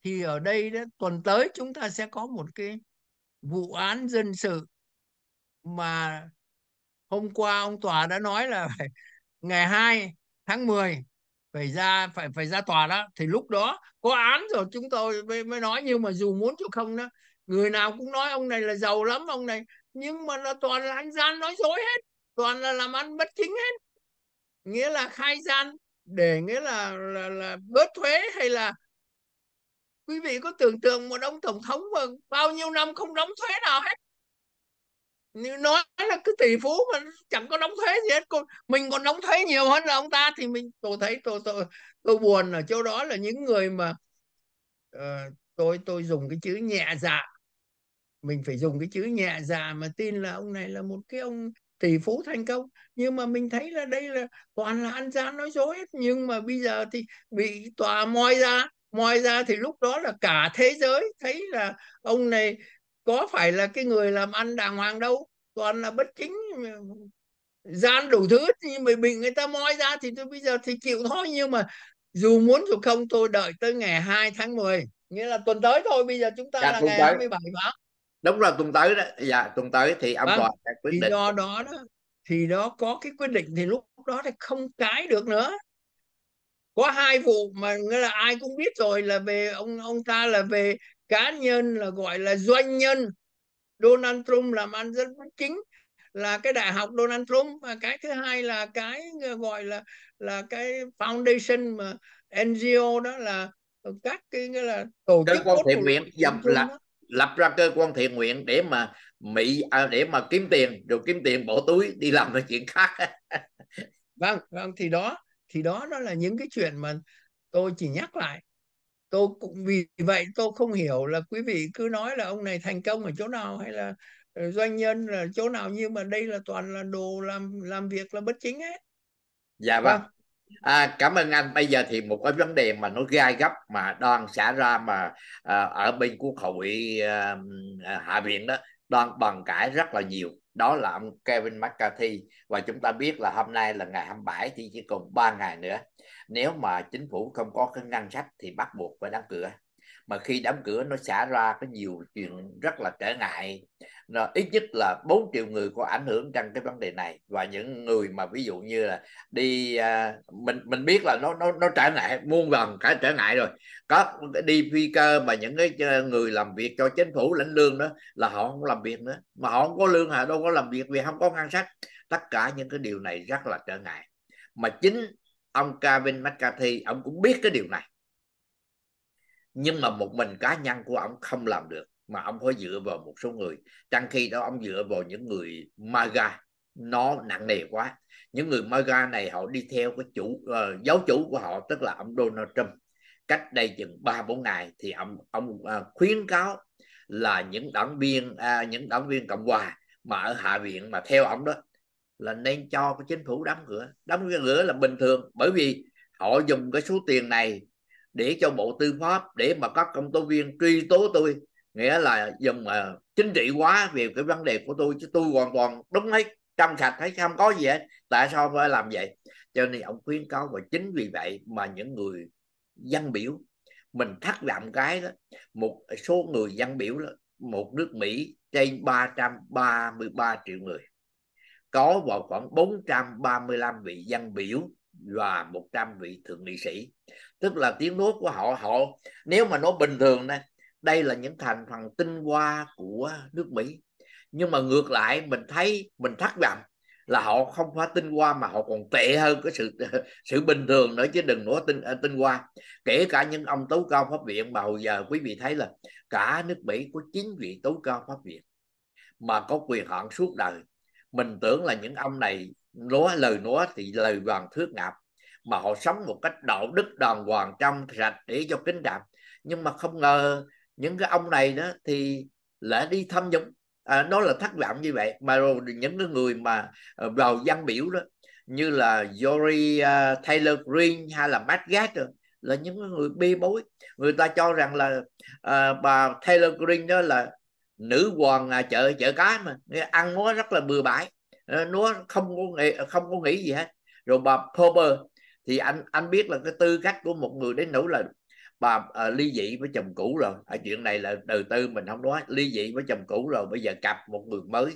thì ở đây đó, tuần tới chúng ta sẽ có một cái vụ án dân sự mà hôm qua ông tòa đã nói là phải, *laughs* ngày 2 tháng 10 phải ra phải phải ra tòa đó thì lúc đó có án rồi chúng tôi mới, mới nói nhưng mà dù muốn chứ không đó người nào cũng nói ông này là giàu lắm ông này nhưng mà nó toàn là ăn gian nói dối hết toàn là làm ăn bất chính hết nghĩa là khai gian để nghĩa là là, là bớt thuế hay là quý vị có tưởng tượng một ông tổng thống mà bao nhiêu năm không đóng thuế nào hết như nói là cứ tỷ phú mà chẳng có đóng thuế gì hết còn mình còn đóng thuế nhiều hơn là ông ta thì mình tôi thấy tôi tôi tôi buồn ở chỗ đó là những người mà uh, tôi tôi dùng cái chữ nhẹ dạ mình phải dùng cái chữ nhẹ dạ mà tin là ông này là một cái ông tỷ phú thành công nhưng mà mình thấy là đây là toàn là ăn gian nói dối hết nhưng mà bây giờ thì bị tòa moi ra moi ra thì lúc đó là cả thế giới thấy là ông này có phải là cái người làm ăn đàng hoàng đâu toàn là bất chính gian đủ thứ nhưng mà bị người ta moi ra thì tôi bây giờ thì chịu thôi nhưng mà dù muốn dù không tôi đợi tới ngày 2 tháng 10 nghĩa là tuần tới thôi bây giờ chúng ta dạ, là ngày tới. 27 bảy không? đúng rồi tuần tới đó dạ tuần tới thì ông à, vâng. tòa sẽ quyết định do đó đó thì nó có cái quyết định thì lúc đó thì không cãi được nữa có hai vụ mà nghĩa là ai cũng biết rồi là về ông ông ta là về cá nhân là gọi là doanh nhân Donald Trump làm ăn rất bất chính là cái đại học Donald Trump và cái thứ hai là cái gọi là là cái foundation mà NGO đó là các cái nghĩa là tổ chức tốt quan thiện nguyện dập là lập ra cơ quan thiện nguyện để mà mỹ à, để mà kiếm tiền rồi kiếm tiền bỏ túi đi làm cái chuyện khác *laughs* vâng vâng thì đó thì đó đó là những cái chuyện mà tôi chỉ nhắc lại tôi cũng vì vậy tôi không hiểu là quý vị cứ nói là ông này thành công ở chỗ nào hay là ờ, doanh nhân là chỗ nào nhưng mà đây là toàn là đồ làm làm việc là bất chính hết dạ vâng, vâng À, cảm ơn anh. Bây giờ thì một cái vấn đề mà nó gai gấp mà đang xảy ra mà à, ở bên quốc hội à, à, hạ viện đó đang bàn cãi rất là nhiều. Đó là ông Kevin McCarthy và chúng ta biết là hôm nay là ngày 27 thì chỉ còn 3 ngày nữa. Nếu mà chính phủ không có cái ngân sách thì bắt buộc phải đóng cửa mà khi đóng cửa nó xả ra có nhiều chuyện rất là trở ngại nó ít nhất là 4 triệu người có ảnh hưởng trong cái vấn đề này và những người mà ví dụ như là đi à, mình mình biết là nó nó nó trở ngại muôn vàng cả trở ngại rồi có đi phi cơ mà những cái à, người làm việc cho chính phủ lãnh lương đó là họ không làm việc nữa mà họ không có lương họ đâu có làm việc vì không có ngân sách tất cả những cái điều này rất là trở ngại mà chính ông Kevin McCarthy ông cũng biết cái điều này nhưng mà một mình cá nhân của ông không làm được mà ông phải dựa vào một số người trong khi đó ông dựa vào những người maga nó nặng nề quá những người maga này họ đi theo cái chủ uh, giáo chủ của họ tức là ông Donald Trump cách đây chừng ba bốn ngày thì ông ông uh, khuyến cáo là những đảng viên uh, những đảng viên cộng hòa mà ở hạ viện mà theo ông đó là nên cho cái chính phủ đóng cửa đóng cửa là bình thường bởi vì họ dùng cái số tiền này để cho bộ tư pháp để mà các công tố viên truy tố tôi nghĩa là dùng mà chính trị quá về cái vấn đề của tôi chứ tôi hoàn toàn đúng hết trong sạch thấy không có gì hết tại sao phải làm vậy cho nên ông khuyến cáo và chính vì vậy mà những người dân biểu mình thắt vọng cái đó một số người dân biểu đó, một nước Mỹ trên 333 triệu người có vào khoảng 435 vị dân biểu và 100 vị thượng nghị sĩ tức là tiếng nói của họ họ nếu mà nó bình thường đây đây là những thành phần tinh hoa của nước mỹ nhưng mà ngược lại mình thấy mình thất vọng là họ không phải tinh hoa mà họ còn tệ hơn cái sự *laughs* sự bình thường nữa chứ đừng nói tinh à, tinh hoa kể cả những ông tố cao pháp viện mà hồi giờ quý vị thấy là cả nước mỹ có chín vị tố cao pháp viện mà có quyền hạn suốt đời mình tưởng là những ông này nói lời nói thì lời vàng thước ngạp mà họ sống một cách đạo đức đàng hoàng trong sạch để cho kính đạm nhưng mà không ngờ những cái ông này đó thì lại đi tham nhũng à, đó là thất vọng như vậy mà rồi những cái người mà ờ, vào văn biểu đó như là Jory uh, Taylor Green hay là Matt Gaetz là những người bê bối người ta cho rằng là uh, bà Taylor Green đó là nữ hoàng à, chợ chợ cá mà ăn nó rất là bừa bãi ờ, nó không có nghĩ không có nghĩ gì hết rồi bà Pober thì anh anh biết là cái tư cách của một người đến nỗi là bà à, ly dị với chồng cũ rồi à, chuyện này là đời tư mình không nói ly dị với chồng cũ rồi bây giờ cặp một người mới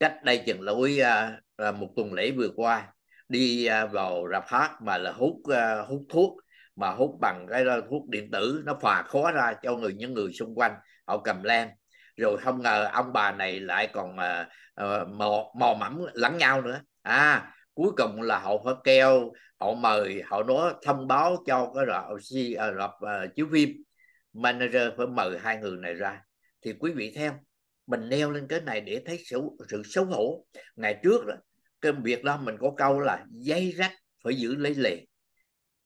cách đây chừng lối à, à, một tuần lễ vừa qua đi à, vào rạp hát mà là hút à, hút thuốc mà hút bằng cái thuốc điện tử nó phà khó ra cho người những người xung quanh họ cầm len rồi không ngờ ông bà này lại còn à, à, mò, mò mẫm lẫn nhau nữa à cuối cùng là họ phải kêu họ mời họ nói thông báo cho cái rạp si uh, à, à, chiếu phim manager phải mời hai người này ra thì quý vị theo mình neo lên cái này để thấy sự, sự xấu hổ ngày trước đó cái việc đó mình có câu là dây rách phải giữ lấy lề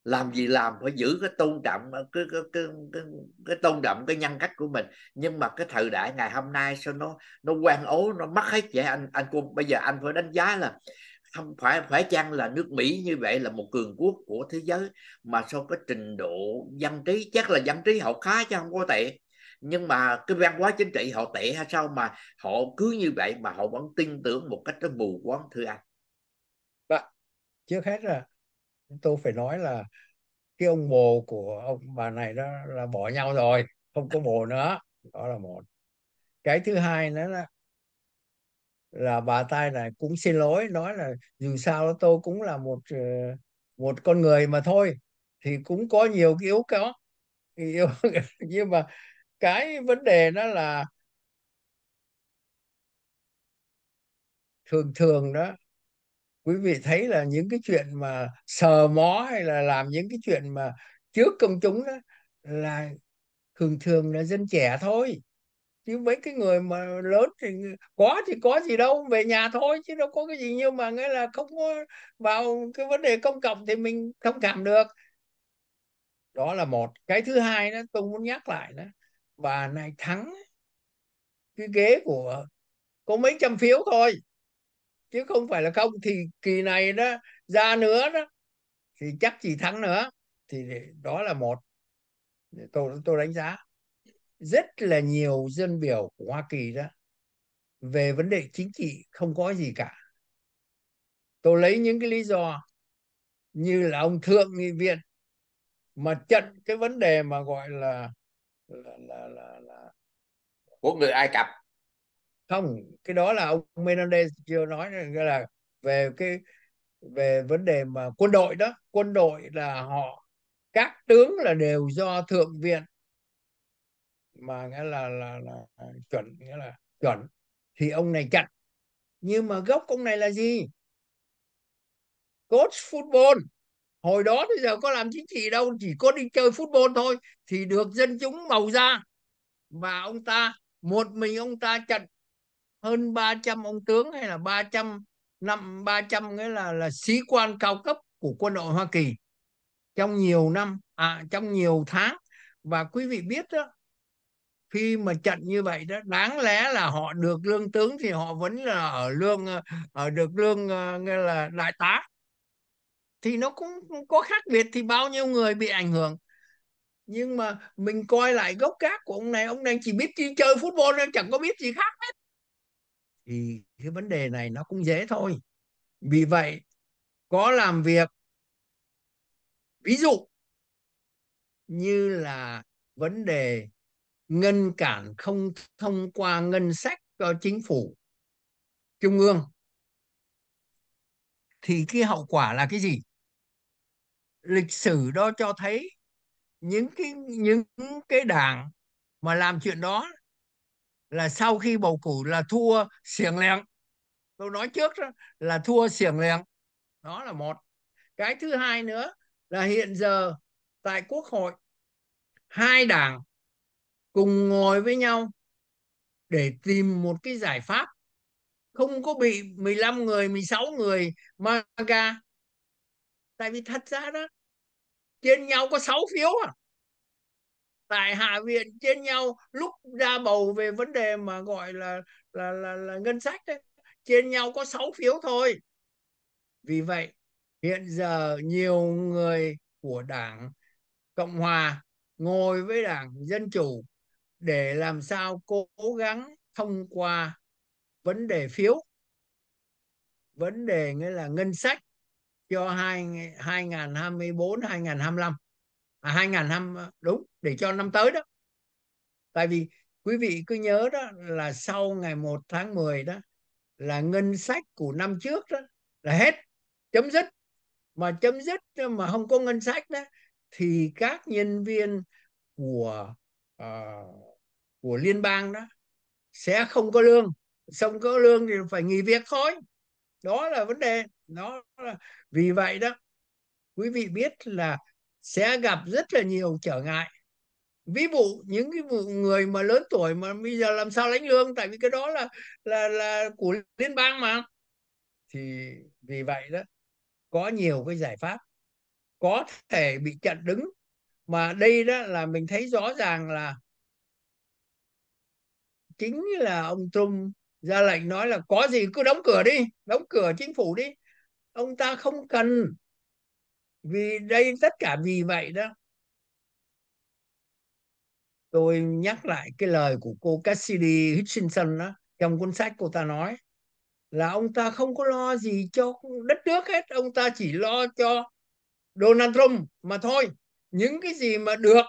làm gì làm phải giữ cái tôn trọng à, cái cái, cái, cái, cái tôn trọng cái nhân cách của mình nhưng mà cái thời đại ngày hôm nay sao nó nó quan ố nó mất hết vậy anh anh cô bây giờ anh phải đánh giá là không phải phải chăng là nước Mỹ như vậy là một cường quốc của thế giới mà so với trình độ dân trí chắc là dân trí họ khá chứ không có tệ nhưng mà cái văn hóa chính trị họ tệ hay sao mà họ cứ như vậy mà họ vẫn tin tưởng một cách rất mù quáng thưa anh Đã. Vâng. trước hết là tôi phải nói là cái ông bồ của ông bà này đó là bỏ nhau rồi không có bồ nữa đó là một cái thứ hai nữa là là bà tai này cũng xin lỗi nói là dù sao tôi cũng là một ờ, một con người mà thôi thì cũng có nhiều cái yếu có *laughs* nhưng mà cái vấn đề đó là thường thường đó quý vị thấy là những cái chuyện mà sờ mó hay là làm những cái chuyện mà trước công chúng đó là thường thường là dân trẻ thôi chứ mấy cái người mà lớn thì có thì có gì đâu về nhà thôi chứ đâu có cái gì nhưng mà nghĩa là không có vào cái vấn đề công cộng thì mình thông cảm được đó là một cái thứ hai đó tôi muốn nhắc lại đó bà này thắng cái ghế của có mấy trăm phiếu thôi chứ không phải là không thì kỳ này đó ra nữa đó thì chắc chỉ thắng nữa thì đó là một tôi tôi đánh giá rất là nhiều dân biểu của Hoa Kỳ đó về vấn đề chính trị không có gì cả. Tôi lấy những cái lý do như là ông thượng nghị viện mà trận cái vấn đề mà gọi là là là là, là... quốc người Ai Cập không cái đó là ông Menendez chưa nói là về cái về vấn đề mà quân đội đó quân đội là họ các tướng là đều do thượng viện mà nghĩa là là, là à, chuẩn nghĩa là chuẩn thì ông này chặn nhưng mà gốc ông này là gì coach football hồi đó bây giờ có làm chính trị đâu chỉ có đi chơi football thôi thì được dân chúng bầu ra và ông ta một mình ông ta chặn hơn 300 ông tướng hay là 300 năm 300 nghĩa là là sĩ quan cao cấp của quân đội Hoa Kỳ trong nhiều năm à trong nhiều tháng và quý vị biết đó khi mà trận như vậy đó đáng lẽ là họ được lương tướng thì họ vẫn là ở lương ờ, ở được lương ờ, nghe là đại tá thì nó cũng có khác biệt thì bao nhiêu người bị ảnh hưởng nhưng mà mình coi lại gốc gác của ông này ông này chỉ biết đi chơi football nên chẳng có biết gì khác hết thì cái vấn đề này nó cũng dễ thôi vì vậy có làm việc ví dụ như là vấn đề ngăn cản không thông qua ngân sách cho chính phủ trung ương thì cái hậu quả là cái gì lịch sử đó cho thấy những cái những cái đảng mà làm chuyện đó là sau khi bầu cử là thua xiềng lẹng tôi nói trước đó, là thua xiềng lẹng đó là một cái thứ hai nữa là hiện giờ tại quốc hội hai đảng cùng ngồi với nhau để tìm một cái giải pháp không có bị 15 người 16 người maga tại vì thật ra đó trên nhau có 6 phiếu à tại hạ viện trên nhau lúc ra bầu về vấn đề mà gọi là là là, là ngân sách đấy trên nhau có 6 phiếu thôi vì vậy hiện giờ nhiều người của đảng cộng hòa ngồi với đảng dân chủ để làm sao cố gắng thông qua vấn đề phiếu vấn đề nghĩa là ngân sách cho 2 2024, 2025, hai à hai đúng để cho năm tới đó tại vì quý vị cứ nhớ đó là sau ngày 1 tháng 10 đó là ngân sách của năm trước đó là hết chấm dứt mà chấm dứt mà không có ngân sách đó thì các nhân viên của uh, của liên bang đó sẽ không có lương xong có lương thì phải nghỉ việc thôi đó là vấn đề nó là vì vậy đó quý vị biết là sẽ gặp rất là nhiều trở ngại ví dụ những cái vụ người mà lớn tuổi mà bây giờ làm sao lãnh lương tại vì cái đó là là là của liên bang mà thì vì vậy đó có nhiều cái giải pháp có thể bị chặn đứng mà đây đó là mình thấy rõ ràng là chính là ông Trump ra lệnh nói là có gì cứ đóng cửa đi đóng cửa chính phủ đi ông ta không cần vì đây tất cả vì vậy đó tôi nhắc lại cái lời của cô Cassidy Hutchinson đó trong cuốn sách cô ta nói là ông ta không có lo gì cho đất nước hết ông ta chỉ lo cho Donald Trump mà thôi những cái gì mà được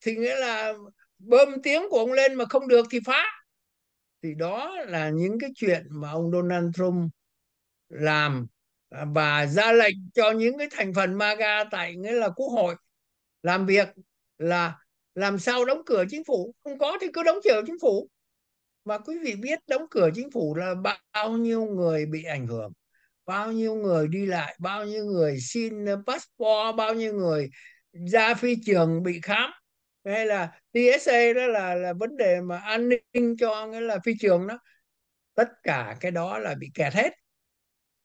thì nghĩa là bơm tiếng của ông lên mà không được thì phá thì đó là những cái chuyện mà ông Donald Trump làm và ra lệnh cho những cái thành phần MAGA tại nghĩa là quốc hội làm việc là làm sao đóng cửa chính phủ không có thì cứ đóng cửa chính phủ mà quý vị biết đóng cửa chính phủ là bao nhiêu người bị ảnh hưởng bao nhiêu người đi lại bao nhiêu người xin passport bao nhiêu người ra phi trường bị khám hay là TSA đó là là vấn đề mà an ninh cho nghĩa là phi trường đó tất cả cái đó là bị kẹt hết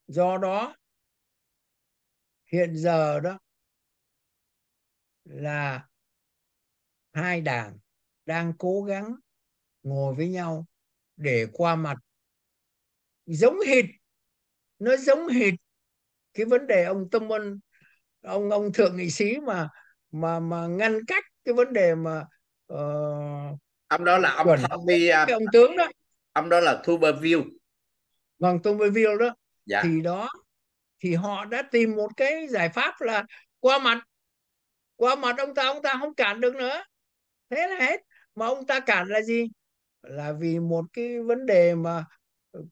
do đó hiện giờ đó là hai đảng đang cố gắng ngồi với nhau để qua mặt giống hệt nó giống hệt cái vấn đề ông tâm ân ông ông thượng nghị sĩ mà mà mà ngăn cách cái vấn đề mà uh, ông đó là ông chuẩn. Tommy cái à, ông tướng đó ông đó là Tuberville vâng Tuberville đó dạ. thì đó thì họ đã tìm một cái giải pháp là qua mặt qua mặt ông ta ông ta không cản được nữa thế là hết mà ông ta cản là gì là vì một cái vấn đề mà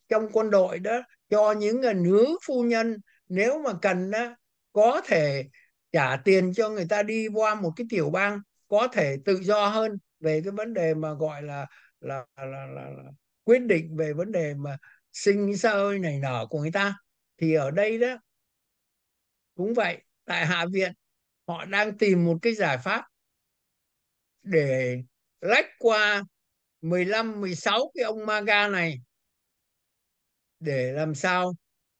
trong quân đội đó cho những người nữ phu nhân nếu mà cần đó, có thể trả tiền cho người ta đi qua một cái tiểu bang có thể tự do hơn về cái vấn đề mà gọi là là là, là, là quyết định về vấn đề mà sinh sôi nảy nở của người ta thì ở đây đó cũng vậy tại hạ viện họ đang tìm một cái giải pháp để lách qua 15 16 cái ông maga này để làm sao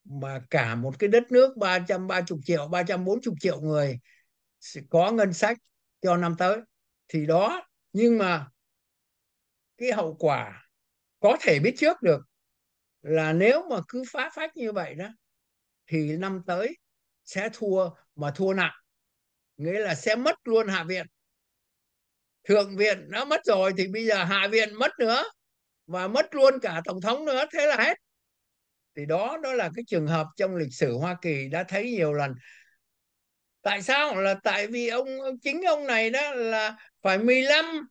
mà cả một cái đất nước 330 triệu 340 triệu người có ngân sách cho năm tới thì đó nhưng mà cái hậu quả có thể biết trước được là nếu mà cứ phá phách như vậy đó thì năm tới sẽ thua mà thua nặng nghĩa là sẽ mất luôn hạ viện thượng viện đã mất rồi thì bây giờ hạ viện mất nữa và mất luôn cả tổng thống nữa thế là hết thì đó đó là cái trường hợp trong lịch sử Hoa Kỳ đã thấy nhiều lần tại sao là tại vì ông chính ông này đó là phải 15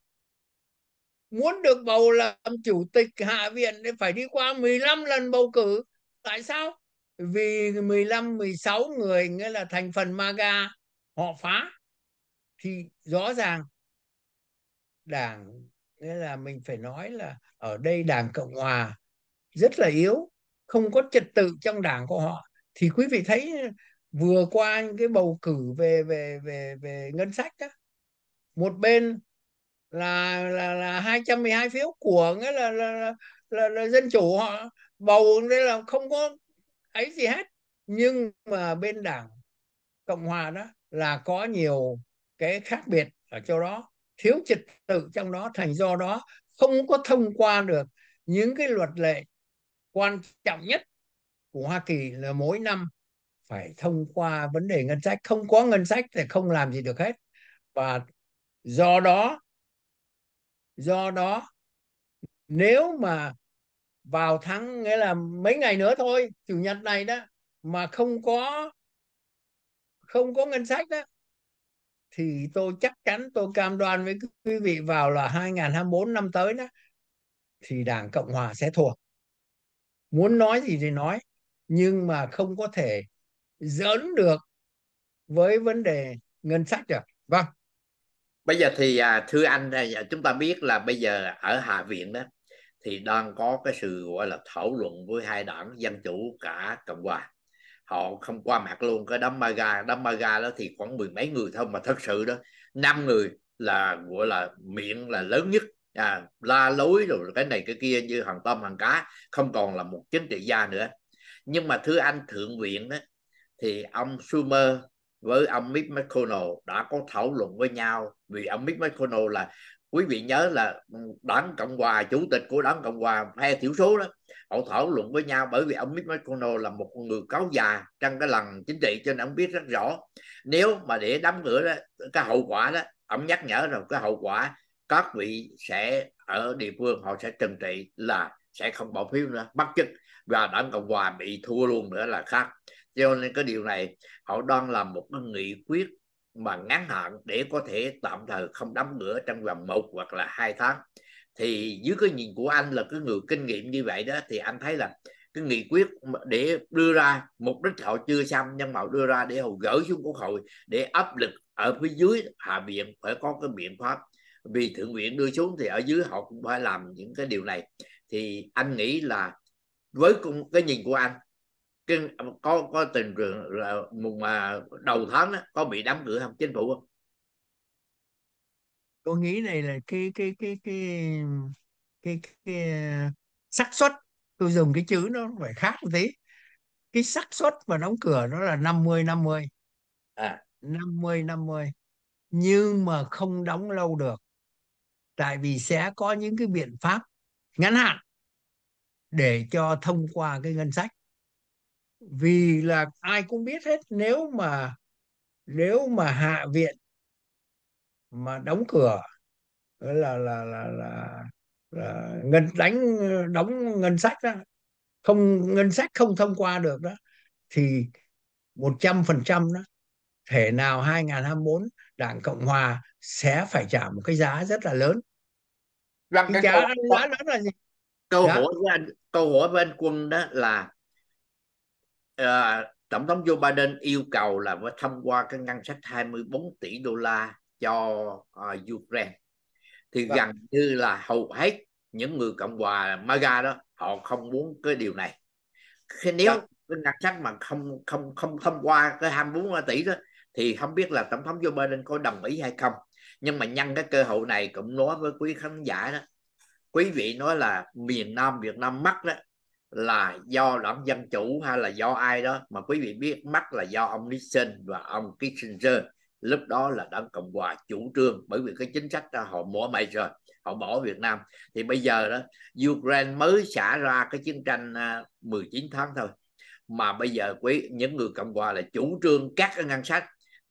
muốn được bầu làm chủ tịch hạ viện thì phải đi qua 15 lần bầu cử tại sao vì 15 16 người nghĩa là thành phần MAGA họ phá thì rõ ràng đảng nghĩa là mình phải nói là ở đây đảng cộng hòa rất là yếu không có trật tự trong đảng của họ thì quý vị thấy vừa qua những cái bầu cử về về về về ngân sách đó một bên là là là 212 phiếu của nghĩa là là, là là là dân chủ họ bầu nên là không có ấy gì hết nhưng mà bên đảng cộng hòa đó là có nhiều cái khác biệt ở chỗ đó thiếu trật tự trong đó thành do đó không có thông qua được những cái luật lệ quan trọng nhất của Hoa Kỳ là mỗi năm phải thông qua vấn đề ngân sách không có ngân sách thì không làm gì được hết và do đó do đó nếu mà vào tháng nghĩa là mấy ngày nữa thôi chủ nhật này đó mà không có không có ngân sách đó thì tôi chắc chắn tôi cam đoan với quý vị vào là 2024 năm tới đó thì Đảng Cộng hòa sẽ thua. Muốn nói gì thì nói nhưng mà không có thể dẫn được với vấn đề ngân sách rồi à? vâng bây giờ thì à, thưa anh à, dạ, chúng ta biết là bây giờ ở hạ viện đó thì đang có cái sự gọi là thảo luận với hai đảng dân chủ cả cộng hòa họ không qua mặt luôn cái đám maga đám maga đó thì khoảng mười mấy người thôi mà thật sự đó năm người là gọi là miệng là lớn nhất à, la lối rồi cái này cái kia như hàng tôm hàng cá không còn là một chính trị gia nữa nhưng mà thưa anh thượng viện đó thì ông Schumer với ông Mitch McConnell đã có thảo luận với nhau vì ông Mitch McConnell là quý vị nhớ là ừ, đảng cộng hòa chủ tịch của đảng cộng hòa phe thiểu số đó họ thảo luận với nhau bởi vì ông Mitch McConnell là một người cáo già trong cái lần chính trị cho nên ông biết rất rõ nếu mà để đám cửa đó cái hậu quả đó ông nhắc nhở rằng cái hậu quả các vị sẽ ở địa phương họ sẽ trừng trị là sẽ không bỏ phiếu nữa bắt chức và đảng cộng hòa bị thua luôn nữa là khác cho nên cái điều này họ đang làm một cái nghị quyết mà ngắn hạn để có thể tạm thời không đóng cửa trong vòng một hoặc là hai tháng thì dưới cái nhìn của anh là cái người kinh nghiệm như vậy đó thì anh thấy là cái nghị quyết để đưa ra mục đích họ chưa xong nhưng mà đưa ra để họ gửi xuống quốc hội để áp lực ở phía dưới hạ viện phải có cái biện pháp vì thượng viện đưa xuống thì ở dưới họ cũng phải làm những cái điều này thì anh nghĩ là với cái nhìn của anh cái có có tình trường là mùng mà đầu tháng đó, có bị đóng cửa không chính phủ không tôi nghĩ này là cái cái cái cái cái cái, cái xác suất tôi dùng cái chữ nó phải khác một tí cái xác suất mà đóng cửa nó là 50 50 à 50 50 nhưng mà không đóng lâu được tại vì sẽ có những cái biện pháp ngắn hạn để cho thông qua cái ngân sách vì là ai cũng biết hết nếu mà nếu mà hạ viện mà đóng cửa là là là là, là, là ngân đánh đóng ngân sách đó không ngân sách không thông qua được đó thì một trăm phần trăm đó thể nào 2024 Đảng Cộng Hòa sẽ phải trả một cái giá rất là lớn. Rằng cái giá, câu, giá lớn là gì? Câu dạ? hỏi với anh, câu hỏi với anh Quân đó là à, tổng thống Joe Biden yêu cầu là phải thông qua cái ngân sách 24 tỷ đô la cho uh, Ukraine thì vâng. gần như là hầu hết những người cộng hòa MAGA đó họ không muốn cái điều này khi nếu vâng. cái ngân sách mà không không không thông qua cái 24 tỷ đó thì không biết là tổng thống Joe Biden có đồng ý hay không nhưng mà nhân cái cơ hội này cũng nói với quý khán giả đó quý vị nói là miền Nam Việt Nam mất đó là do là dân chủ hay là do ai đó mà quý vị biết mắc là do ông Nixon và ông Kissinger lúc đó là đảng cộng hòa chủ trương bởi vì cái chính sách đó họ bỏ mày rồi họ bỏ Việt Nam thì bây giờ đó Ukraine mới xả ra cái chiến tranh 19 à, tháng thôi mà bây giờ quý những người cộng hòa là chủ trương các cái ngân sách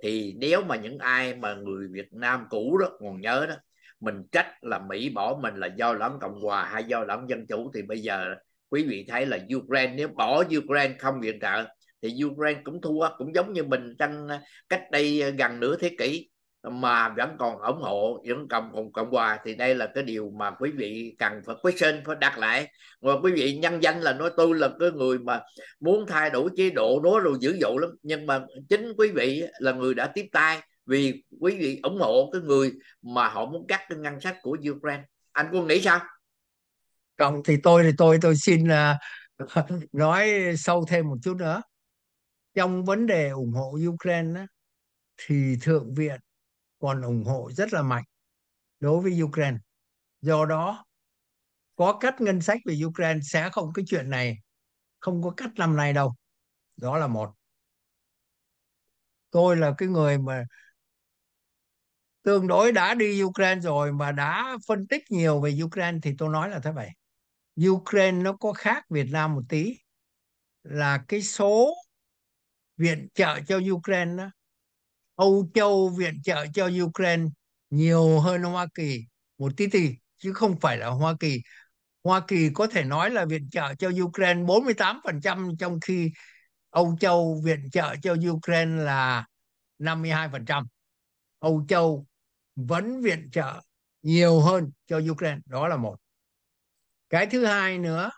thì nếu mà những ai mà người Việt Nam cũ đó còn nhớ đó mình trách là Mỹ bỏ mình là do lãng cộng hòa hay do lãng dân chủ thì bây giờ quý vị thấy là Ukraine nếu bỏ Ukraine không viện trợ thì Ukraine cũng thua cũng giống như mình trong à, cách đây à, gần nửa thế kỷ mà vẫn còn ủng hộ vẫn còn cùng cộng hòa thì đây là cái điều mà quý vị cần phải question phải đặt lại và quý vị nhân danh là nói tôi là cái người mà muốn thay đổi chế độ nó rồi dữ dội lắm nhưng mà chính quý vị là người đã tiếp tay vì quý vị ủng hộ cái người mà họ muốn cắt cái ngân sách của Ukraine anh quân nghĩ sao cộng thì tôi thì tôi tôi xin uh, *laughs* nói sâu thêm một chút nữa. Trong vấn đề ủng hộ Ukraine đó, thì Thượng viện còn ủng hộ rất là mạnh đối với Ukraine. Do đó có cắt ngân sách về Ukraine sẽ không cái chuyện này không có cắt năm nay đâu. Đó là một. Tôi là cái người mà tương đối đã đi Ukraine rồi mà đã phân tích nhiều về Ukraine thì tôi nói là thế vậy. Ukraine nó có khác Việt Nam một tí là cái số viện trợ cho Ukraine đó. Âu Châu viện trợ cho Ukraine nhiều hơn Hoa Kỳ một tí tí chứ không phải là Hoa Kỳ. Hoa Kỳ có thể nói là viện trợ cho Ukraine 48% trong khi Âu Châu viện trợ cho Ukraine là 52%. Âu Châu vẫn viện trợ nhiều hơn cho Ukraine, đó là một cái thứ hai nữa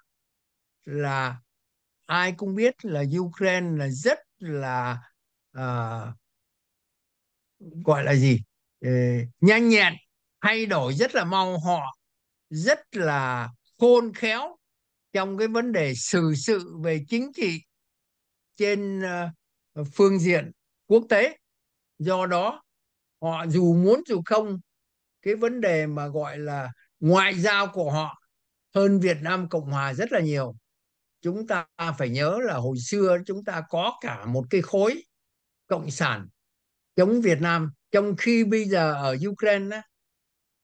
là ai cũng biết là Ukraine là rất là uh, gọi là gì uh, nhanh nhẹn thay đổi rất là mau họ rất là khôn khéo trong cái vấn đề xử sự, về chính trị trên uh, phương diện quốc tế do đó họ dù muốn dù không cái vấn đề mà gọi là ngoại giao của họ hơn Việt Nam Cộng Hòa rất là nhiều. Chúng ta phải nhớ là hồi xưa chúng ta có cả một cái khối cộng sản chống Việt Nam trong khi bây giờ ở Ukraine á,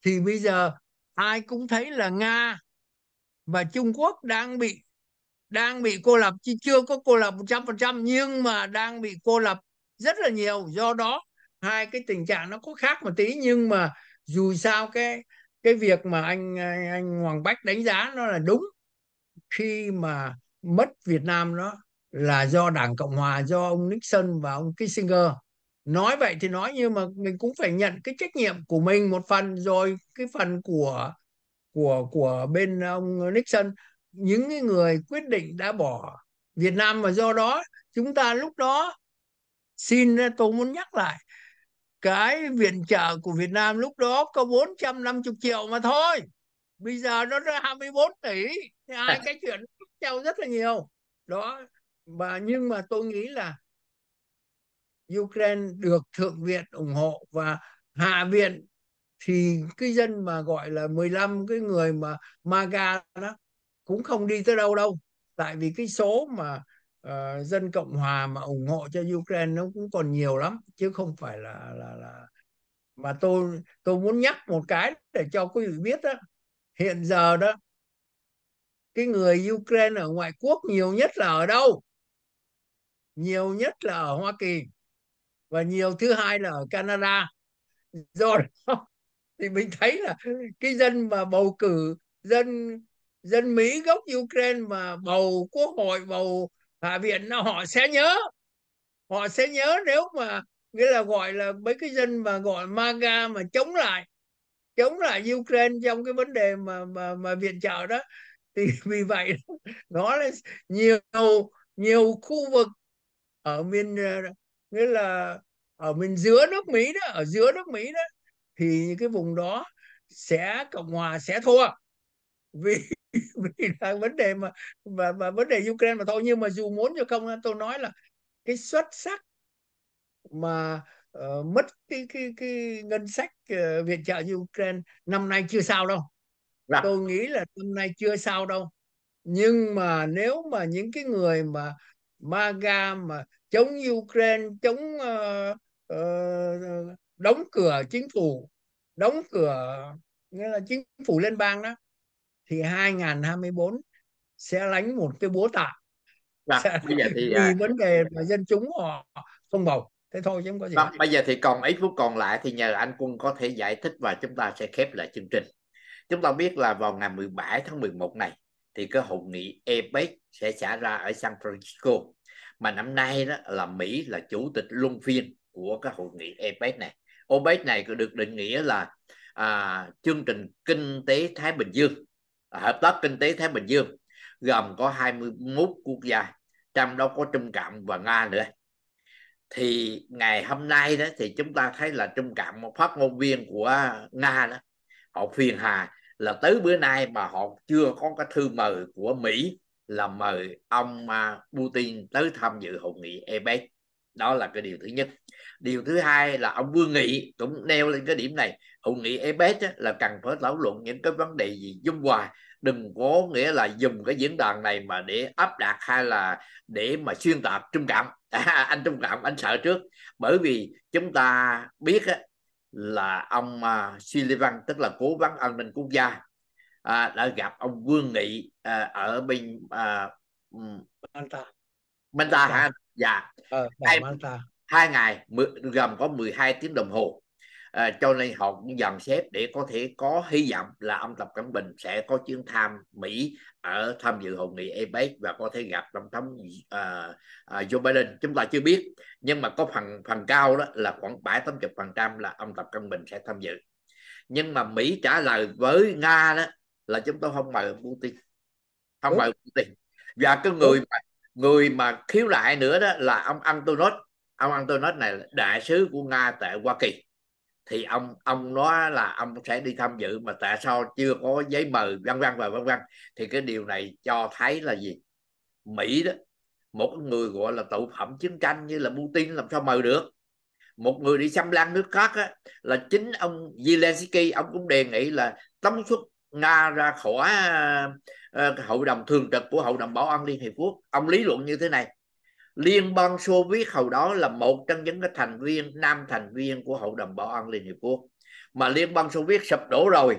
thì bây giờ ai cũng thấy là Nga và Trung Quốc đang bị đang bị cô lập chứ chưa có cô lập 100% nhưng mà đang bị cô lập rất là nhiều do đó hai cái tình trạng nó có khác một tí nhưng mà dù sao cái cái việc mà anh anh Hoàng Bách đánh giá nó là đúng khi mà mất Việt Nam đó là do Đảng Cộng Hòa do ông Nixon và ông Kissinger nói vậy thì nói nhưng mà mình cũng phải nhận cái trách nhiệm của mình một phần rồi cái phần của của của bên ông Nixon những cái người quyết định đã bỏ Việt Nam và do đó chúng ta lúc đó xin tôi muốn nhắc lại cái viện trợ của Việt Nam lúc đó có 450 triệu mà thôi bây giờ nó ra 24 tỷ thì ai *laughs* cái chuyện theo rất là nhiều đó và nhưng mà tôi nghĩ là Ukraine được thượng viện ủng hộ và hạ viện thì cái dân mà gọi là 15 cái người mà MAGA đó cũng không đi tới đâu đâu tại vì cái số mà uh, dân cộng hòa mà ủng hộ cho Ukraine nó cũng còn nhiều lắm chứ không phải là là là mà tôi tôi muốn nhắc một cái để cho quý vị biết đó hiện giờ đó cái người Ukraine ở ngoại quốc nhiều nhất là ở đâu nhiều nhất là ở Hoa Kỳ và nhiều thứ hai là ở Canada do đó *laughs* thì mình thấy là cái dân mà bầu cử dân dân Mỹ gốc Ukraine mà bầu quốc hội bầu hạ viện họ sẽ nhớ họ sẽ nhớ nếu mà nghĩa là gọi là mấy cái dân mà gọi maga mà chống lại chống lại ukraine trong cái vấn đề mà mà, mà viện trợ đó thì *laughs* vì vậy nó *laughs* là nhiều nhiều khu vực ở miền nghĩa là ở miền giữa nước mỹ đó ở giữa nước mỹ đó thì cái vùng đó sẽ cộng hòa sẽ thua vì *laughs* vì là vấn đề mà và và vấn đề Ukraine mà thôi nhưng mà dù muốn cho không tôi nói là cái xuất sắc mà uh, mất cái cái cái ngân sách uh, viện trợ Ukraine năm nay chưa sao đâu Dạ. tôi nghĩ là năm nay chưa sao đâu nhưng mà nếu mà những cái người mà MAGA mà chống Ukraine chống uh, uh, đóng cửa chính phủ đóng cửa nghĩa là chính phủ liên bang đó thì 2024 sẽ lánh một cái búa tạ Vâng, bây giờ thì vì à, vấn đề mà dân chúng họ không bầu thế thôi chứ không có gì vâng, bây giờ thì còn ít phút còn lại thì nhờ anh quân có thể giải thích và chúng ta sẽ khép lại chương trình chúng ta biết là vào ngày 17 tháng 11 này thì cái hội nghị APEC e sẽ xảy ra ở San Francisco mà năm nay đó là Mỹ là chủ tịch luân phiên của cái hội nghị APEC e này OPEC e này được định nghĩa là à, chương trình kinh tế Thái Bình Dương hợp tác kinh tế Thái Bình Dương gồm có 21 quốc gia trong đó có Trung Cộng và Nga nữa thì ngày hôm nay đó thì chúng ta thấy là Trung Cộng một phát ngôn viên của Nga đó họ phiền hà là tới bữa nay mà họ chưa có cái thư mời của Mỹ là mời ông à, Putin tới tham dự hội nghị EPEC đó là cái điều thứ nhất điều thứ hai là ông Vương Nghị cũng nêu lên cái điểm này hội nghị EPEC là cần phải thảo luận những cái vấn đề gì dung hòa đừng có nghĩa là dùng cái diễn đàn này mà để áp đặt hay là để mà xuyên tạc trung *laughs* cảm, à, anh trung cảm anh sợ trước bởi vì chúng ta biết là ông à, Sullivan tức là cố vấn an ninh quốc gia à, đã gặp ông Vương Nghị à, ở bên à, Manta Manta hả dạ ờ, hai, hai ngày gồm có 12 tiếng đồng hồ à, cho nên họ cũng dàn xếp để có thể có hy vọng là ông Tập Cận Bình sẽ có chuyến thăm Mỹ ở tham dự hội nghị APEC và có thể gặp tổng thống à, à, Joe Biden chúng ta chưa biết nhưng mà có phần phần cao đó là khoảng bảy tám phần trăm là ông Tập Cận Bình sẽ tham dự nhưng mà Mỹ trả lời với Nga đó là chúng tôi không mời ông Putin không mời Putin và cái người mà người mà khiếu lại nữa đó là ông Antonov ông Antonov này là đại sứ của Nga tại Hoa Kỳ thì ông ông nói là ông sẽ đi tham dự mà tại sao chưa có giấy mời vân vân và vân vân thì cái điều này cho thấy là gì Mỹ đó một người gọi là tội phạm chiến tranh như là Putin làm sao mời được một người đi xâm lăng nước khác á, là chính ông Zelensky ông cũng đề nghị là tống xuất Nga ra khỏi uh, hội đồng thường trực của hội đồng bảo an Liên Hiệp Quốc ông lý luận như thế này Liên bang Xô Viết hồi đó là một trong những cái thành viên nam thành viên của Hội đồng Bảo an Liên Hiệp Quốc mà Liên bang Xô Viết sụp đổ rồi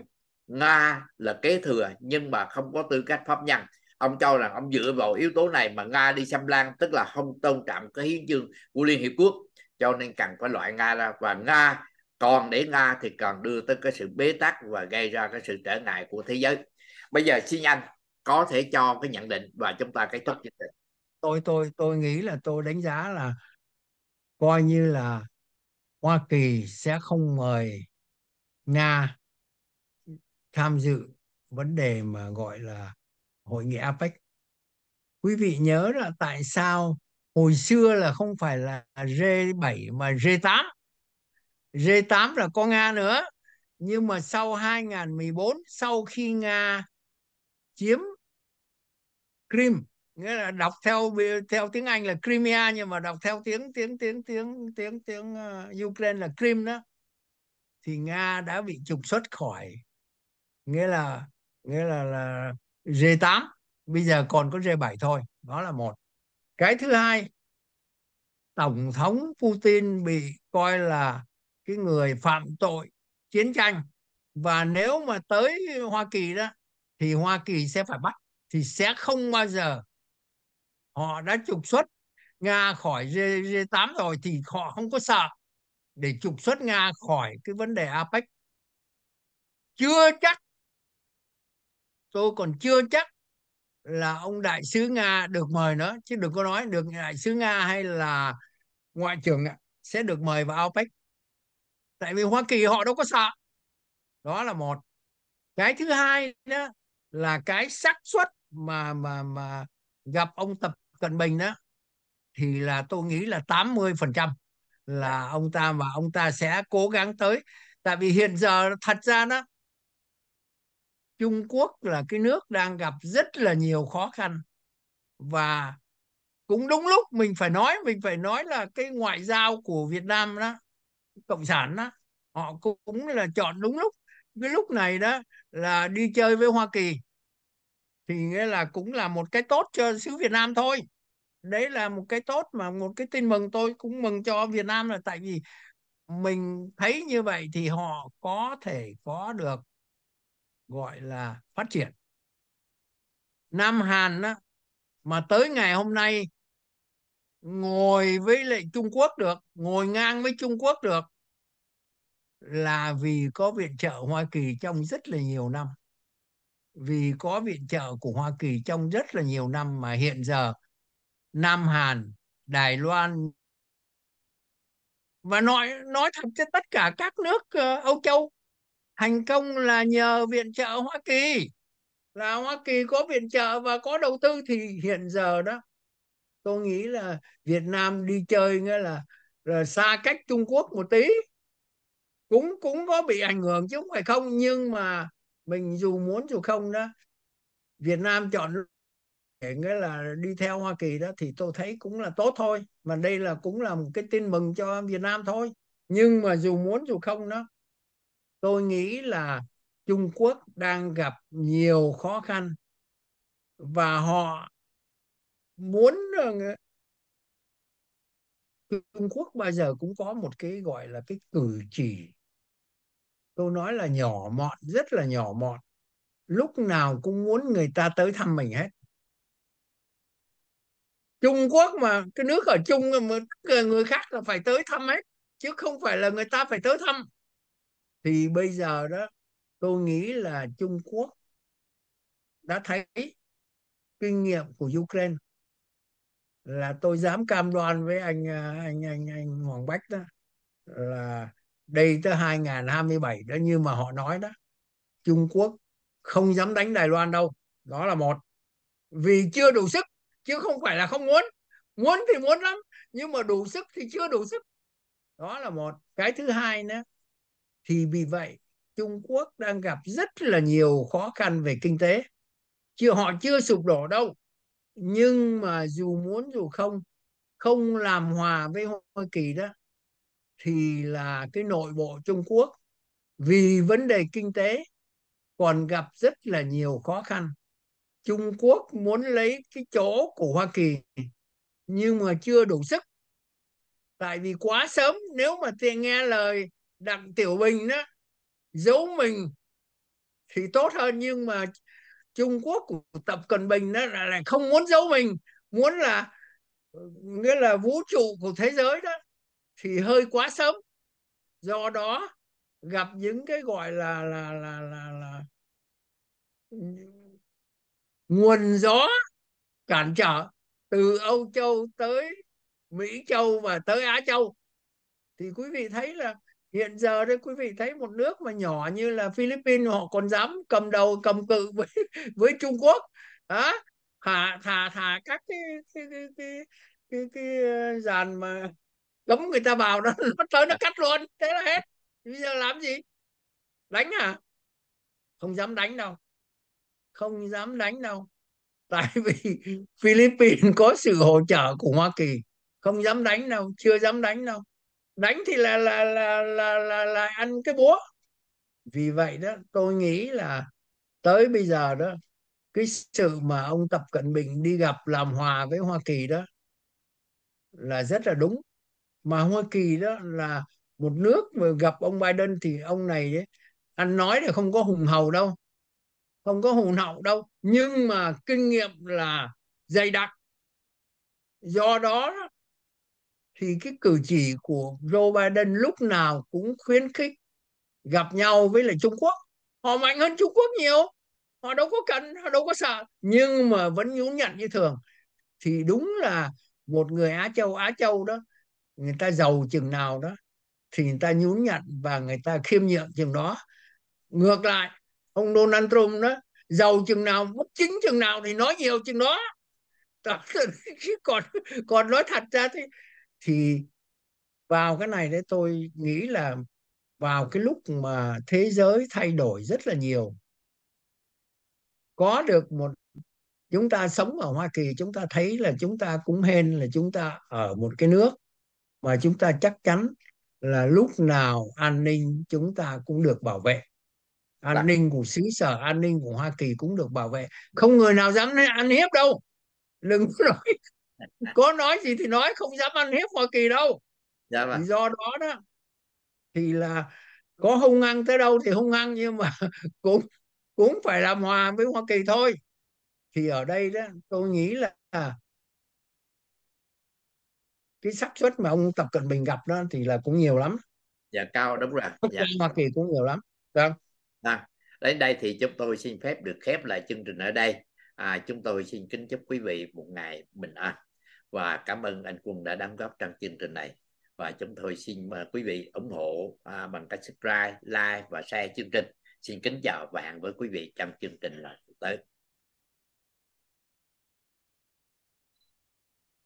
Nga là kế thừa nhưng mà không có tư cách pháp nhân ông cho rằng ông dựa vào yếu tố này mà Nga đi xâm lan tức là không tôn trọng cái hiến chương của Liên Hiệp Quốc cho nên cần phải loại Nga ra và Nga còn để Nga thì cần đưa tới cái sự bế tắc và gây ra cái sự trở ngại của thế giới bây giờ xin anh có thể cho cái nhận định và chúng ta kết thúc chương trình tôi tôi tôi nghĩ là tôi đánh giá là coi như là Hoa Kỳ sẽ không mời Nga tham dự vấn đề mà gọi là hội nghị APEC. Quý vị nhớ là tại sao hồi xưa là không phải là G7 mà G8. G8 là có Nga nữa. Nhưng mà sau 2014, sau khi Nga chiếm Crimea nghĩa là đọc theo theo tiếng Anh là Crimea nhưng mà đọc theo tiếng tiếng tiếng tiếng tiếng tiếng uh, Ukraine là Crimea đó thì Nga đã bị trục xuất khỏi nghĩa là nghĩa là là G8 bây giờ còn có G7 thôi đó là một cái thứ hai tổng thống Putin bị coi là cái người phạm tội chiến tranh và nếu mà tới Hoa Kỳ đó thì Hoa Kỳ sẽ phải bắt thì sẽ không bao giờ họ đã trục xuất nga khỏi g g 8 rồi thì họ không có sợ để trục xuất nga khỏi cái vấn đề apec chưa chắc tôi còn chưa chắc là ông đại sứ nga được mời nữa chứ đừng có nói được đại sứ nga hay là ngoại trưởng sẽ được mời vào apec tại vì hoa kỳ họ đâu có sợ đó là một cái thứ hai đó là cái xác suất mà mà mà gặp ông tập Cận Bình đó thì là tôi nghĩ là 80% là dạ. ông ta và ông ta sẽ cố gắng tới tại vì hiện giờ thật ra đó Trung Quốc là cái nước đang gặp rất là nhiều khó khăn và cũng đúng lúc mình phải nói mình phải nói là cái ngoại giao của Việt Nam đó cộng sản đó họ cũng là chọn đúng lúc cái lúc này đó là đi chơi với Hoa Kỳ thì nghĩa là cũng là một cái tốt cho xứ Việt Nam thôi đấy là một cái tốt mà một cái tin mừng tôi cũng mừng cho Việt Nam là tại vì mình thấy như vậy thì họ có thể có được gọi là phát triển Nam Hàn đó, mà tới ngày hôm nay ngồi với lại Trung Quốc được ngồi ngang với Trung Quốc được là vì có viện trợ Hoa Kỳ trong rất là nhiều năm vì có viện trợ của Hoa Kỳ trong rất là nhiều năm mà hiện giờ Nam Hàn, Đài Loan và nói nói thật cho tất cả các nước uh, Âu Châu thành công là nhờ viện trợ Hoa Kỳ là Hoa Kỳ có viện trợ và có đầu tư thì hiện giờ đó tôi nghĩ là Việt Nam đi chơi nghĩa là, là xa cách Trung Quốc một tí cũng cũng có bị ảnh hưởng chứ không phải không nhưng mà mình dù muốn dù không đó Việt Nam chọn để nghĩa là đi theo Hoa Kỳ đó thì tôi thấy cũng là tốt thôi mà đây là cũng là một cái tin mừng cho Việt Nam thôi nhưng mà dù muốn dù không đó tôi nghĩ là Trung Quốc đang gặp nhiều khó khăn và họ muốn ờ, Trung Quốc bao giờ cũng có một cái gọi là cái cử chỉ tôi nói là nhỏ mọn rất là nhỏ mọn lúc nào cũng muốn người ta tới thăm mình hết Trung Quốc mà cái nước ở Trung mà người khác là phải tới thăm hết chứ không phải là người ta phải tới thăm thì bây giờ đó tôi nghĩ là Trung Quốc đã thấy kinh nghiệm của Ukraine là tôi dám cam đoan với anh à, anh anh anh Hoàng Bách đó là đây tới 2027 đó như mà họ nói đó Trung Quốc không dám đánh Đài Loan đâu đó là một vì chưa đủ sức chứ không phải là không muốn muốn thì muốn lắm nhưng mà đủ sức thì chưa đủ sức đó là một cái thứ hai nữa thì vì vậy Trung Quốc đang gặp rất là nhiều khó khăn về kinh tế chưa họ chưa sụp đổ đâu nhưng mà dù muốn dù không không làm hòa với Hoa Kỳ đó thì là cái nội bộ Trung Quốc vì vấn đề kinh tế còn gặp rất là nhiều khó khăn. Trung Quốc muốn lấy cái chỗ của Hoa Kỳ nhưng mà chưa đủ sức. Tại vì quá sớm nếu mà tiền nghe lời Đặng Tiểu Bình đó giấu mình thì tốt hơn nhưng mà Trung Quốc của Tập Cận Bình đó là, không muốn giấu mình, muốn là nghĩa là vũ trụ của thế giới đó thì hơi quá sớm do đó gặp những cái gọi là là là là, là nguồn gió cản trở từ Âu Châu tới Mỹ Châu và tới Á Châu thì quý vị thấy là hiện giờ đây quý vị thấy một nước mà nhỏ như là Philippines họ còn dám cầm đầu cầm cự *laughs* với với Trung Quốc á thả thả thả các cái cái cái cái cái, cái, cái ờ, dàn mà cấm người ta vào nó *laughs* nó tới nó cắt luôn thế là hết bây giờ làm gì đánh à không dám đánh đâu không dám đánh đâu tại vì *laughs* Philippines có sự hỗ trợ của Hoa Kỳ không dám đánh đâu chưa dám đánh đâu đánh thì là là là là là, là ăn cái búa vì vậy đó tôi nghĩ là tới bây giờ đó cái sự mà ông Tập Cận Bình đi gặp làm hòa với Hoa Kỳ đó là rất là đúng mà hoa kỳ đó là một nước mà gặp ông biden thì ông này ấy, anh nói là không có hùng hầu đâu không có hùng hậu đâu nhưng mà kinh nghiệm là dày đặc do đó thì cái cử chỉ của Joe Biden lúc nào cũng khuyến khích gặp nhau với lại Trung Quốc họ mạnh hơn Trung Quốc nhiều họ đâu có cần họ đâu có sợ nhưng mà vẫn nhún nhặn như thường thì đúng là một người Á Châu Á Châu đó người ta giàu chừng nào đó thì người ta nhún nhặn và người ta khiêm nhượng chừng đó ngược lại ông Donald Trump đó giàu chừng nào bất chính chừng nào thì nói nhiều chừng đó *laughs* còn còn nói thật ra thì thì vào cái này đấy tôi nghĩ là vào cái lúc mà thế giới thay đổi rất là nhiều có được một chúng ta sống ở Hoa Kỳ chúng ta thấy là chúng ta cũng hên là chúng ta ở một cái nước và chúng ta chắc chắn là lúc nào an ninh chúng ta cũng được bảo vệ an Đã. Dạ. ninh của xứ sở an ninh của hoa kỳ cũng được bảo vệ không người nào dám ăn hiếp đâu đừng có nói *laughs* có nói gì thì nói không dám ăn hiếp hoa kỳ đâu dạ vâng. do đó đó thì là có hung ăn tới đâu thì hung ăn nhưng mà *laughs* cũng cũng phải làm hòa với hoa kỳ thôi thì ở đây đó tôi nghĩ là cái xác suất mà ông Tập Cận Bình gặp đó thì là cũng nhiều lắm dạ cao đúng rồi dạ. Hoa Kỳ cũng nhiều lắm được không? À, đến đây thì chúng tôi xin phép được khép lại chương trình ở đây à, chúng tôi xin kính chúc quý vị một ngày bình an và cảm ơn anh Quân đã đóng góp trong chương trình này và chúng tôi xin mời quý vị ủng hộ à, bằng cách subscribe, like và share chương trình. Xin kính chào và hẹn với quý vị trong chương trình lần tới.